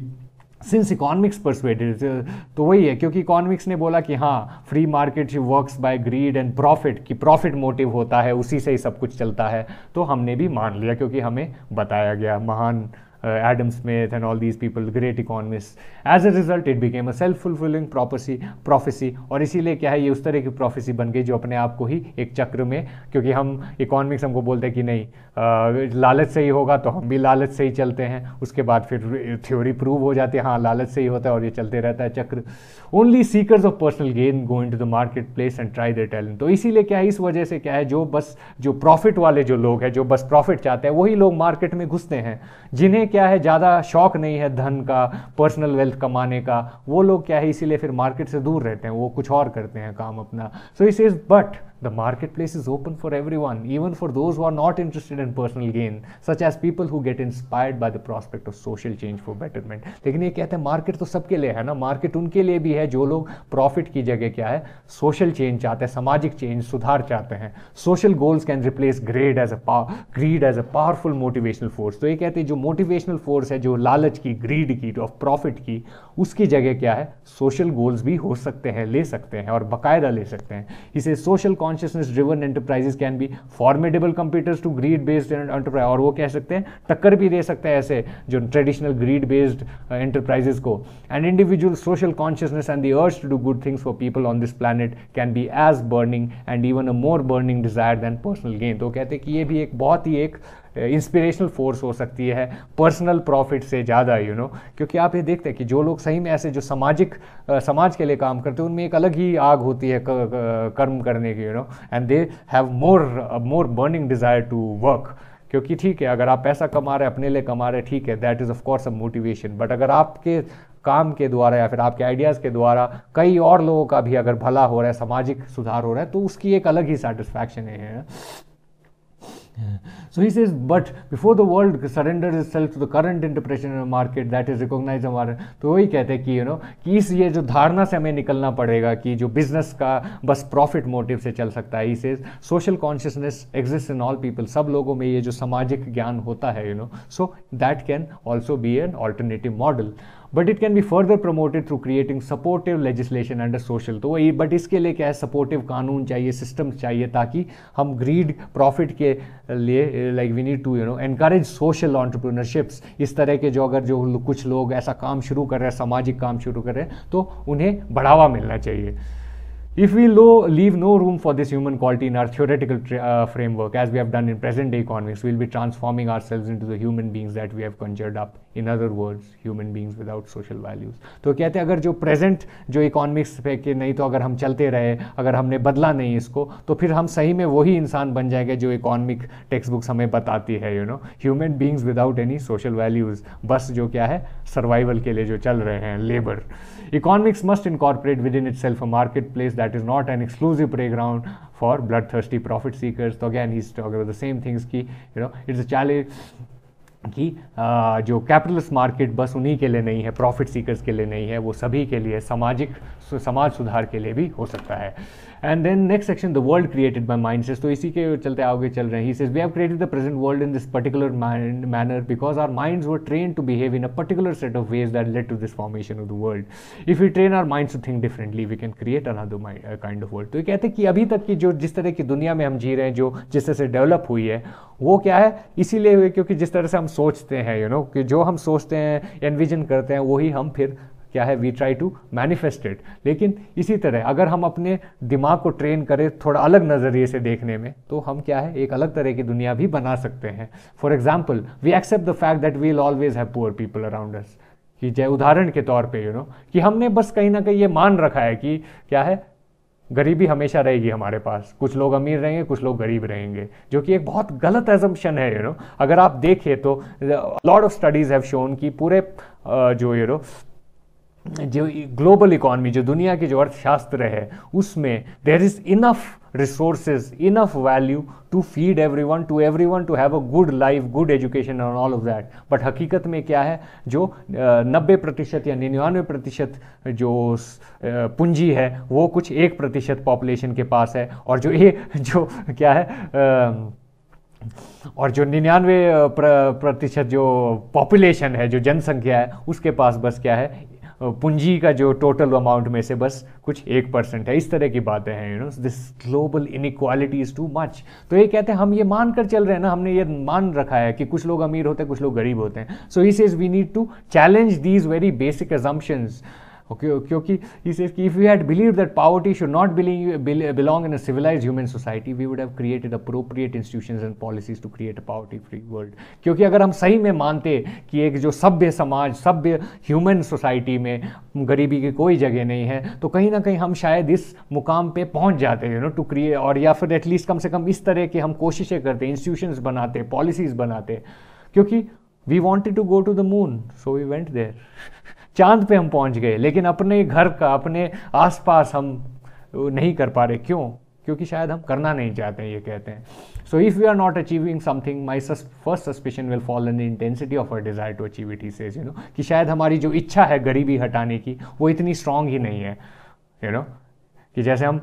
S1: सिंस इकोनॉमिक्स परस्पेक्टिव तो वही है क्योंकि इकोनॉमिक्स ने बोला कि हाँ free market works by greed and profit कि प्रॉफिट मोटिव होता है उसी से ही सब कुछ चलता है तो हमने भी मान लिया क्योंकि हमें बताया गया महान Uh, Adam Smith and all these people, great economists. As a result, it became a self fulfilling prophecy. Prophecy. और इसीलिए क्या है ये उस तरह की prophecy बन गई जो अपने आप को ही एक चक्र में क्योंकि हम इकोनॉमिक्स हमको बोलते हैं कि नहीं आ, uh, लालच से ही होगा तो हम भी लालच से ही चलते हैं उसके बाद फिर थ्योरी प्रूव हो जाती है हाँ लालच से ही होता है और ये चलते रहता है चक्र only seekers of personal gain going to the marketplace and try the talent तो इसीलिए क्या है इस वजह से क्या है जो बस जो प्रॉफिट वाले जो लोग हैं जो बस प्रॉफिट चाहते हैं वही लोग मार्केट में घुसते हैं जिन्हें क्या है ज़्यादा शौक नहीं है धन का पर्सनल वेल्थ कमाने का वो लोग क्या है इसीलिए फिर मार्केट से दूर रहते हैं वो कुछ और करते हैं काम अपना so this is but The marketplace is open for everyone, even for those who are not interested in personal gain, such as people who get inspired by the prospect of social change for betterment. लेकिन ये कहते हैं market तो सबके लिए है ना market उनके लिए भी है जो लोग प्रॉफिट की जगह क्या है सोशल चेंज चाहते हैं सामाजिक चेंज सुधार चाहते हैं social goals can replace greed as a greed as a powerful motivational force तो ये कहते हैं जो मोटिवेशनल फोर्स है जो लालच की ग्रीड की ऑफ प्रॉफिट की उसकी जगह क्या है सोशल गोल्स भी हो सकते हैं ले सकते हैं और बाकायदा ले सकते हैं इसे सोशल कॉन्श consciousness driven enterprises can be formidable competitors to greed based enterprise और वो कह सकते हैं टक्कर भी दे सकते हैं ऐसे जो ट्रेडिशनल ग्रीड बेस्ड एंटरप्राइजेस को and individual social consciousness and the urge to do good things for people on this planet can be as burning and even a more burning desire than personal gain तो कहते हैं कि ये भी एक बहुत ही एक इंस्पिरेशनल फोर्स हो सकती है पर्सनल प्रॉफिट से ज़्यादा यू नो क्योंकि आप ये देखते हैं कि जो लोग सही में ऐसे जो सामाजिक समाज के लिए काम करते हैं उनमें एक अलग ही आग होती है कर्म करने की you know and they have more more burning desire to work क्योंकि ठीक है अगर आप पैसा कमा रहे हैं अपने लिए कमा रहे हैं ठीक है that is of course a motivation but अगर आपके काम के द्वारा या फिर आपके आइडियाज़ के द्वारा कई और लोगों का भी अगर भला हो रहा है सामाजिक सुधार हो रहा है तो उसकी एक अलग ही सेटिस्फैक्शन है Yeah. So he says, but before the world surrenders itself to the current interpretation of market that is recognized हमारे तो वही कहते हैं कि यू नो कि इस ये जो धारणा से हमें निकलना पड़ेगा कि जो बिजनेस का बस प्रॉफिट मोटिव से चल सकता है इसे social consciousness exist in all people सब लोगों में ये जो सामाजिक ज्ञान होता है you know so that can also be an alternative model but it can be further promoted through creating supportive legislation under social तो वही बट इसके लिए क्या है सपोर्टिव कानून चाहिए सिस्टम चाहिए ताकि हम ग्रीड प्रॉफिट के लिए like we need to you know encourage social entrepreneurships इस तरह के जो अगर जो कुछ लोग ऐसा काम शुरू कर रहे हैं सामाजिक काम शुरू कर रहे हैं तो उन्हें बढ़ावा मिलना चाहिए if we लो leave no room for this human quality in our theoretical framework as we have done in present day economics will we transforming our selves into the human beings that we have conjured up in other words human beings without social values तो कहते हैं अगर जो present जो economics पे कि नहीं तो अगर हम चलते रहे अगर हमने बदला नहीं इसको तो फिर हम सही में वही इंसान बन जाएंगे जो इकोनॉमिक टेक्स्ट बुक्स हमें बताती है you know human beings without any social values बस जो क्या है सर्वाइवल के लिए जो चल रहे हैं labour economics must incorporate within itself a marketplace that is not an exclusive playground for bloodthirsty profit seekers तो अगैन ही सेम थिंग्स की you know it's a challenge कि जो capitalist market बस उन्हीं के लिए नहीं है प्रॉफिट सीकर्स के लिए नहीं है वो सभी के लिए सामाजिक समाज सुधार के लिए भी हो सकता है and then next section the world created by mind says तो इसी के चलते आगे चल रहे हैं we have created the present world in this particular manner because our minds were train to behave in a particular set of ways that led to this formation of the world if you train our minds to think differently we can create another kind of world तो ये कहते हैं कि अभी तक की जो जिस तरह की दुनिया में हम जी रहे हैं जो जिस तरह से डेवलप हुई है वो क्या है इसीलिए हुए क्योंकि जिस तरह से हम सोचते हैं यू you नो know, कि जो हम सोचते हैं एनविजन करते हैं वही हम फिर क्या है we try to manifest it लेकिन इसी तरह अगर हम अपने दिमाग को ट्रेन करें थोड़ा अलग नज़रिए से देखने में तो हम क्या है एक अलग तरह की दुनिया भी बना सकते हैं for example we accept the fact that we'll always have poor people around us कि जय उदाहरण के तौर पे यू नो कि हमने बस कहीं ना कहीं ये मान रखा है कि क्या है गरीबी हमेशा रहेगी हमारे पास कुछ लोग अमीर रहेंगे कुछ लोग गरीब रहेंगे जो कि एक बहुत गलत एजम्पन है यू नो अगर आप देखें तो lot of studies have shown कि पूरे जो यू नो जो ग्लोबल इकॉनमी जो दुनिया की जो अर्थशास्त्र है उसमें there is enough resources enough value to feed everyone to everyone to have a good life good education and all of that but हकीकत में क्या है जो नब्बे प्रतिशत या निन्यानवे प्रतिशत जो पूंजी है वो कुछ एक प्रतिशत पॉपुलेशन के पास है और जो ये जो क्या है और जो निन्यानवे प्रतिशत जो पॉपुलेशन है जो जनसंख्या है उसके पास बस क्या है पूंजी का जो टोटल अमाउंट में से बस कुछ एक परसेंट है इस तरह की बातें हैं you know this global inequality is too much तो ये कहते हैं हम ये मान कर चल रहे हैं ना हमने ये मान रखा है कि कुछ लोग अमीर होते हैं कुछ लोग गरीब होते हैं so this is we need to challenge these very basic assumptions okay क्योंकि if you had believe that poverty should not believe belong in a civilised human society we would have created appropriate institution and policies to create a poverty free world क्योंकि अगर हम सही में मानते कि एक जो सभ्य समाज सभ्य ह्यूमन सोसाइटी में गरीबी की कोई जगह नहीं है तो कहीं ना कहीं हम शायद इस मुकाम पर पहुंच जाते यू नो टू क्रिएट और या फिर एटलीस्ट कम से कम इस तरह के हम कोशिशें करते इंस्टीट्यूशन बनाते पॉलिसीज बनाते क्योंकि we wanted to go to the moon so we went there चांद पे हम पहुंच गए लेकिन अपने घर का अपने आसपास हम नहीं कर पा रहे क्यों क्योंकि शायद हम करना नहीं चाहते हैं ये कहते हैं so if you are not achieving something my first suspicion will fall in the intensity of our desire to achieve it he says you know कि शायद हमारी जो इच्छा है गरीबी हटाने की वो इतनी स्ट्रांग ही नहीं है यू you नो know? कि जैसे हम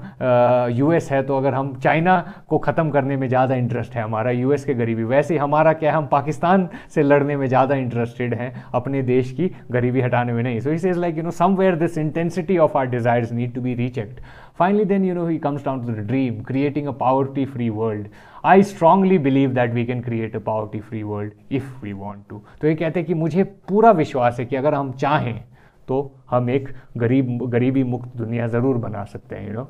S1: यूएस है तो अगर हम चाइना को ख़त्म करने में ज़्यादा इंटरेस्ट है हमारा यूएस के गरीबी वैसे ही हमारा क्या है हम पाकिस्तान से लड़ने में ज़्यादा इंटरेस्टेड हैं अपने देश की गरीबी हटाने में नहीं so this is like you know somewhere this intensity of our desires need to be rechecked finally then you know he comes down to the dream creating a poverty free world I strongly believe that we can create a poverty free world if we want to तो ये कहते हैं कि मुझे पूरा विश्वास है कि अगर हम चाहें तो हम एक गरीब गरीबी मुक्त दुनिया ज़रूर बना सकते हैं यू नो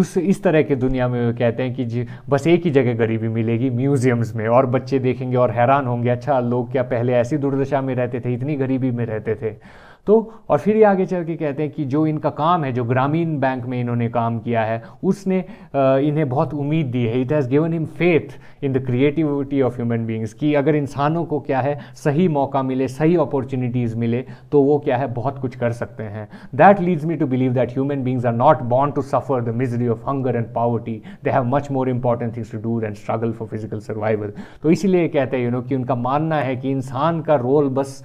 S1: उस इस तरह के दुनिया में कहते हैं कि जी बस एक ही जगह गरीबी मिलेगी म्यूजियम्स में और बच्चे देखेंगे और हैरान होंगे अच्छा लोग क्या पहले ऐसी दुर्दशा में रहते थे इतनी गरीबी में रहते थे तो और फिर ये आगे चल के कहते हैं कि जो इनका काम है जो ग्रामीण बैंक में इन्होंने काम किया है उसने इन्हें बहुत उम्मीद दी है it has given him faith in the creativity of human beings कि अगर इंसानों को क्या है सही मौका मिले सही अपॉर्चुनिटीज़ मिले तो वो क्या है बहुत कुछ कर सकते हैं that leads me to believe that human beings are not born to suffer the misery of hunger and poverty they have much more important things to do and struggle for physical survival तो इसीलिए कहते हैं you know कि उनका मानना है कि इंसान का रोल बस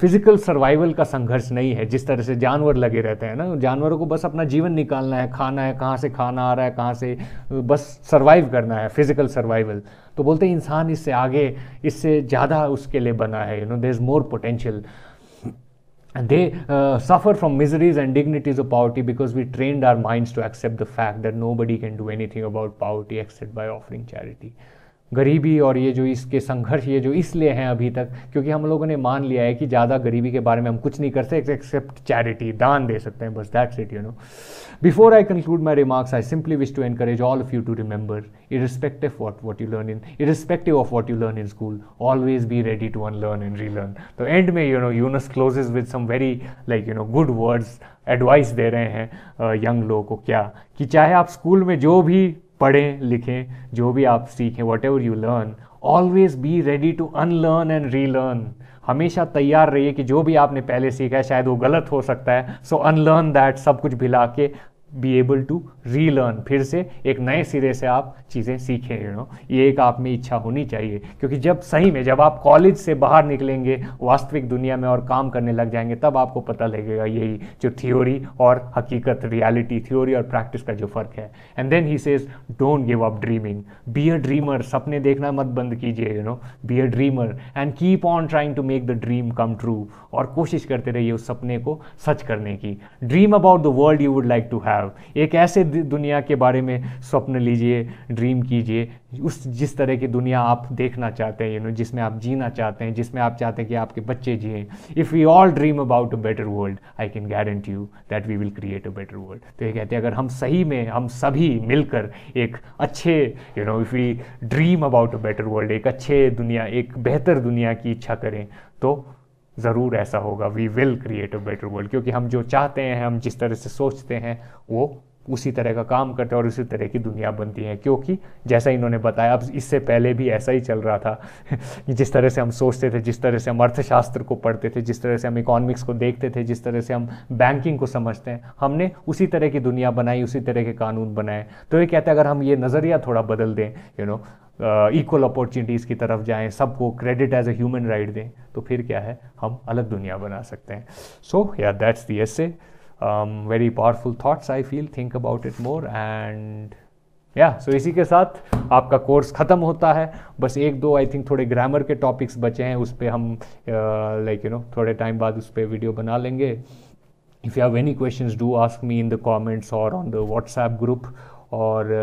S1: फिजिकल सर्वाइवल का संघर्ष नहीं है जिस तरह से जानवर लगे रहते हैं ना जानवरों को बस अपना जीवन निकालना है खाना है कहाँ से खाना आ रहा है कहाँ से बस सर्वाइव करना है फिजिकल सर्वाइवल तो बोलते हैं इंसान इससे आगे इससे ज़्यादा उसके लिए बना है you know there is more potential they suffer from miseries and dignities of poverty because we trained our mind to accept the fact that nobody can do anything about poverty except by offering charity गरीबी और ये जो इसके संघर्ष ये जो इसलिए हैं अभी तक क्योंकि हम लोगों ने मान लिया है कि ज़्यादा गरीबी के बारे में हम कुछ नहीं कर सकते एक्सेप्ट चैरिटी दान दे सकते हैं बस that's it you know before I conclude my remarks I simply wish to encourage all of you to remember irrespective what what you learn in irrespective of what you learn in school always be ready to unlearn and relearn तो end में you know Yunus closes with some very like you know good words advice दे रहे हैं young uh, लोगों को क्या कि चाहे आप स्कूल में जो भी पढ़ें लिखें जो भी आप सीखें whatever you learn always be ready to unlearn and relearn हमेशा तैयार रहिए कि जो भी आपने पहले सीखा है शायद वो गलत हो सकता है सो अनलर्न दैट सब कुछ भिला के बी एबल टू रीलर्न फिर से एक नए सिरे से आप चीज़ें सीखें यू नो ये एक आप में इच्छा होनी चाहिए क्योंकि जब सही में जब आप कॉलेज से बाहर निकलेंगे वास्तविक दुनिया में और काम करने लग जाएंगे तब आपको पता लगेगा यही जो थ्योरी और हकीकत रियलिटी थ्योरी और प्रैक्टिस का जो फ़र्क है and then he says don't give up dreaming be a dreamer सपने देखना मत बंद कीजिए you know be a dreamer and keep on trying to make the dream come true और कोशिश करते रहिए उस सपने को सच करने की dream about the world you would like to have have एक ऐसे दुनिया के बारे में स्वप्न लीजिए ड्रीम कीजिए उस जिस तरह की दुनिया आप देखना चाहते हैं यू नो जिसमें आप जीना चाहते हैं जिसमें आप चाहते हैं कि आपके बच्चे जिए if we all dream about a better world I can guarantee you that we will create a better world तो ये कहते हैं अगर हम सही में हम सभी मिलकर एक अच्छे you know if we dream about a better world एक अच्छे दुनिया एक बेहतर दुनिया की इच्छा करें तो ज़रूर ऐसा होगा we will create a better world क्योंकि हम जो चाहते हैं हम जिस तरह से सोचते हैं वो उसी तरह का काम करते हैं और उसी तरह की दुनिया बनती है क्योंकि जैसा इन्होंने बताया अब इससे पहले भी ऐसा ही चल रहा था जिस तरह से हम सोचते थे जिस तरह से हम अर्थशास्त्र को पढ़ते थे जिस तरह से हम इकोनॉमिक्स को देखते थे जिस तरह से हम बैंकिंग को समझते हैं हमने उसी तरह की दुनिया बनाई उसी तरह के कानून बनाए तो ये कहते हैं अगर हम ये नज़रिया थोड़ा बदल दें you you know know, equal opportunities की तरफ जाएं सबको credit as a human right दें तो फिर क्या है हम अलग दुनिया बना सकते हैं सो या that's the as a very powerful thoughts I feel think about it more and या सो इसी के साथ आपका कोर्स ख़त्म होता है बस एक दो आई थिंक थोड़े ग्रामर के टॉपिक्स बचे हैं उस पर हम लाइक यू नो थोड़े टाइम बाद उस पर वीडियो बना लेंगे if you have any questions do ask me in the comments और ऑन द व्हाट्सएप ग्रुप और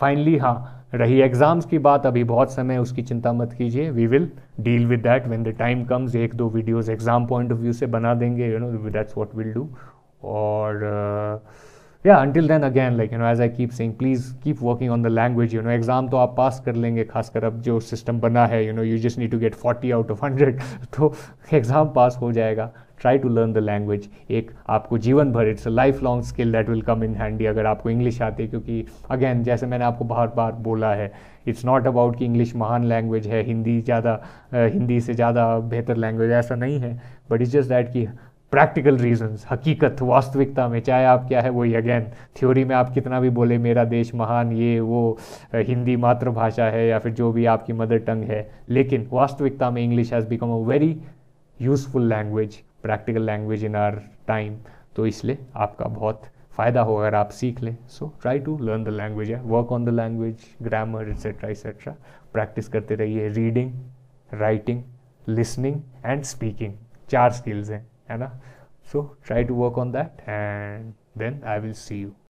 S1: फाइनली हाँ रही एग्ज़ाम्स की बात अभी बहुत समय उसकी चिंता मत कीजिए we will deal with that when the time comes एक दो videos exam point of view से बना देंगे you know that's what will do और या until then again like you know as I keep saying please keep working on the language you know exam तो आप पास कर लेंगे खासकर अब जो सिस्टम बना है you know you just need to get forty out of hundred तो एग्ज़ाम पास हो जाएगा try to learn the language एक आपको जीवन भर it's a lifelong skill that will come in handy अगर आपको इंग्लिश आती है क्योंकि अगेन जैसे मैंने आपको बार बार बोला है इट्स नॉट अबाउट कि इंग्लिश महान लैंग्वेज है हिंदी ज़्यादा हिंदी से ज़्यादा बेहतर लैंग्वेज ऐसा नहीं है बट इट्स जस्ट दैट कि प्रैक्टिकल रीजंस हकीकत वास्तविकता में चाहे आप क्या है वही अगेन थ्योरी में आप कितना भी बोले मेरा देश महान ये वो हिंदी मातृभाषा है या फिर जो भी आपकी मदर टंग है लेकिन वास्तविकता में English has become a very useful language practical language in our time तो इसलिए आपका बहुत फ़ायदा हो अगर आप सीख लें so try to learn the language है work on the language grammar etcetera etcetera practice करते रहिए reading writing listening and speaking चार स्किल्स हैं है ना so try to work on that and then I will see you